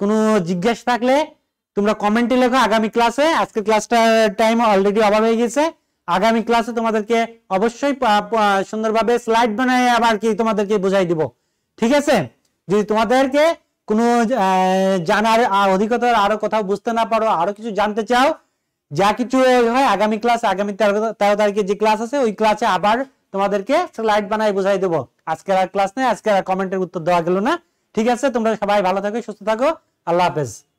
কোনো জিজ্ঞাসা থাকলে তোমরা কমেন্টে লেখো আগামী ক্লাসে আজকের ক্লাসটা টাইম অলরেডি অভাব হয়ে গেছে আগামী ক্লাসে তোমাদেরকে অবশ্যই সুন্দরভাবে স্লাইড বানায় আবার কি তোমাদেরকে বোঝাই দিব ঠিক আছে যদি তোমাদেরকে কোনো জানার অধিকতর আরো কোথাও বুঝতে না পারো আরো কিছু জানতে চাও যা কিছু হয় আগামী ক্লাস আগামী তেরো তারিখে যে ক্লাস আছে ওই ক্লাসে আবার তোমাদেরকে স্লাইড বানাই বুঝাই দেবো আজকের আর ক্লাস নেই আজকের আর কমেন্টের উত্তর দেওয়া গেল না ঠিক আছে তোমরা সবাই ভালো থাকো সুস্থ থাকো আল্লাহ হাফেজ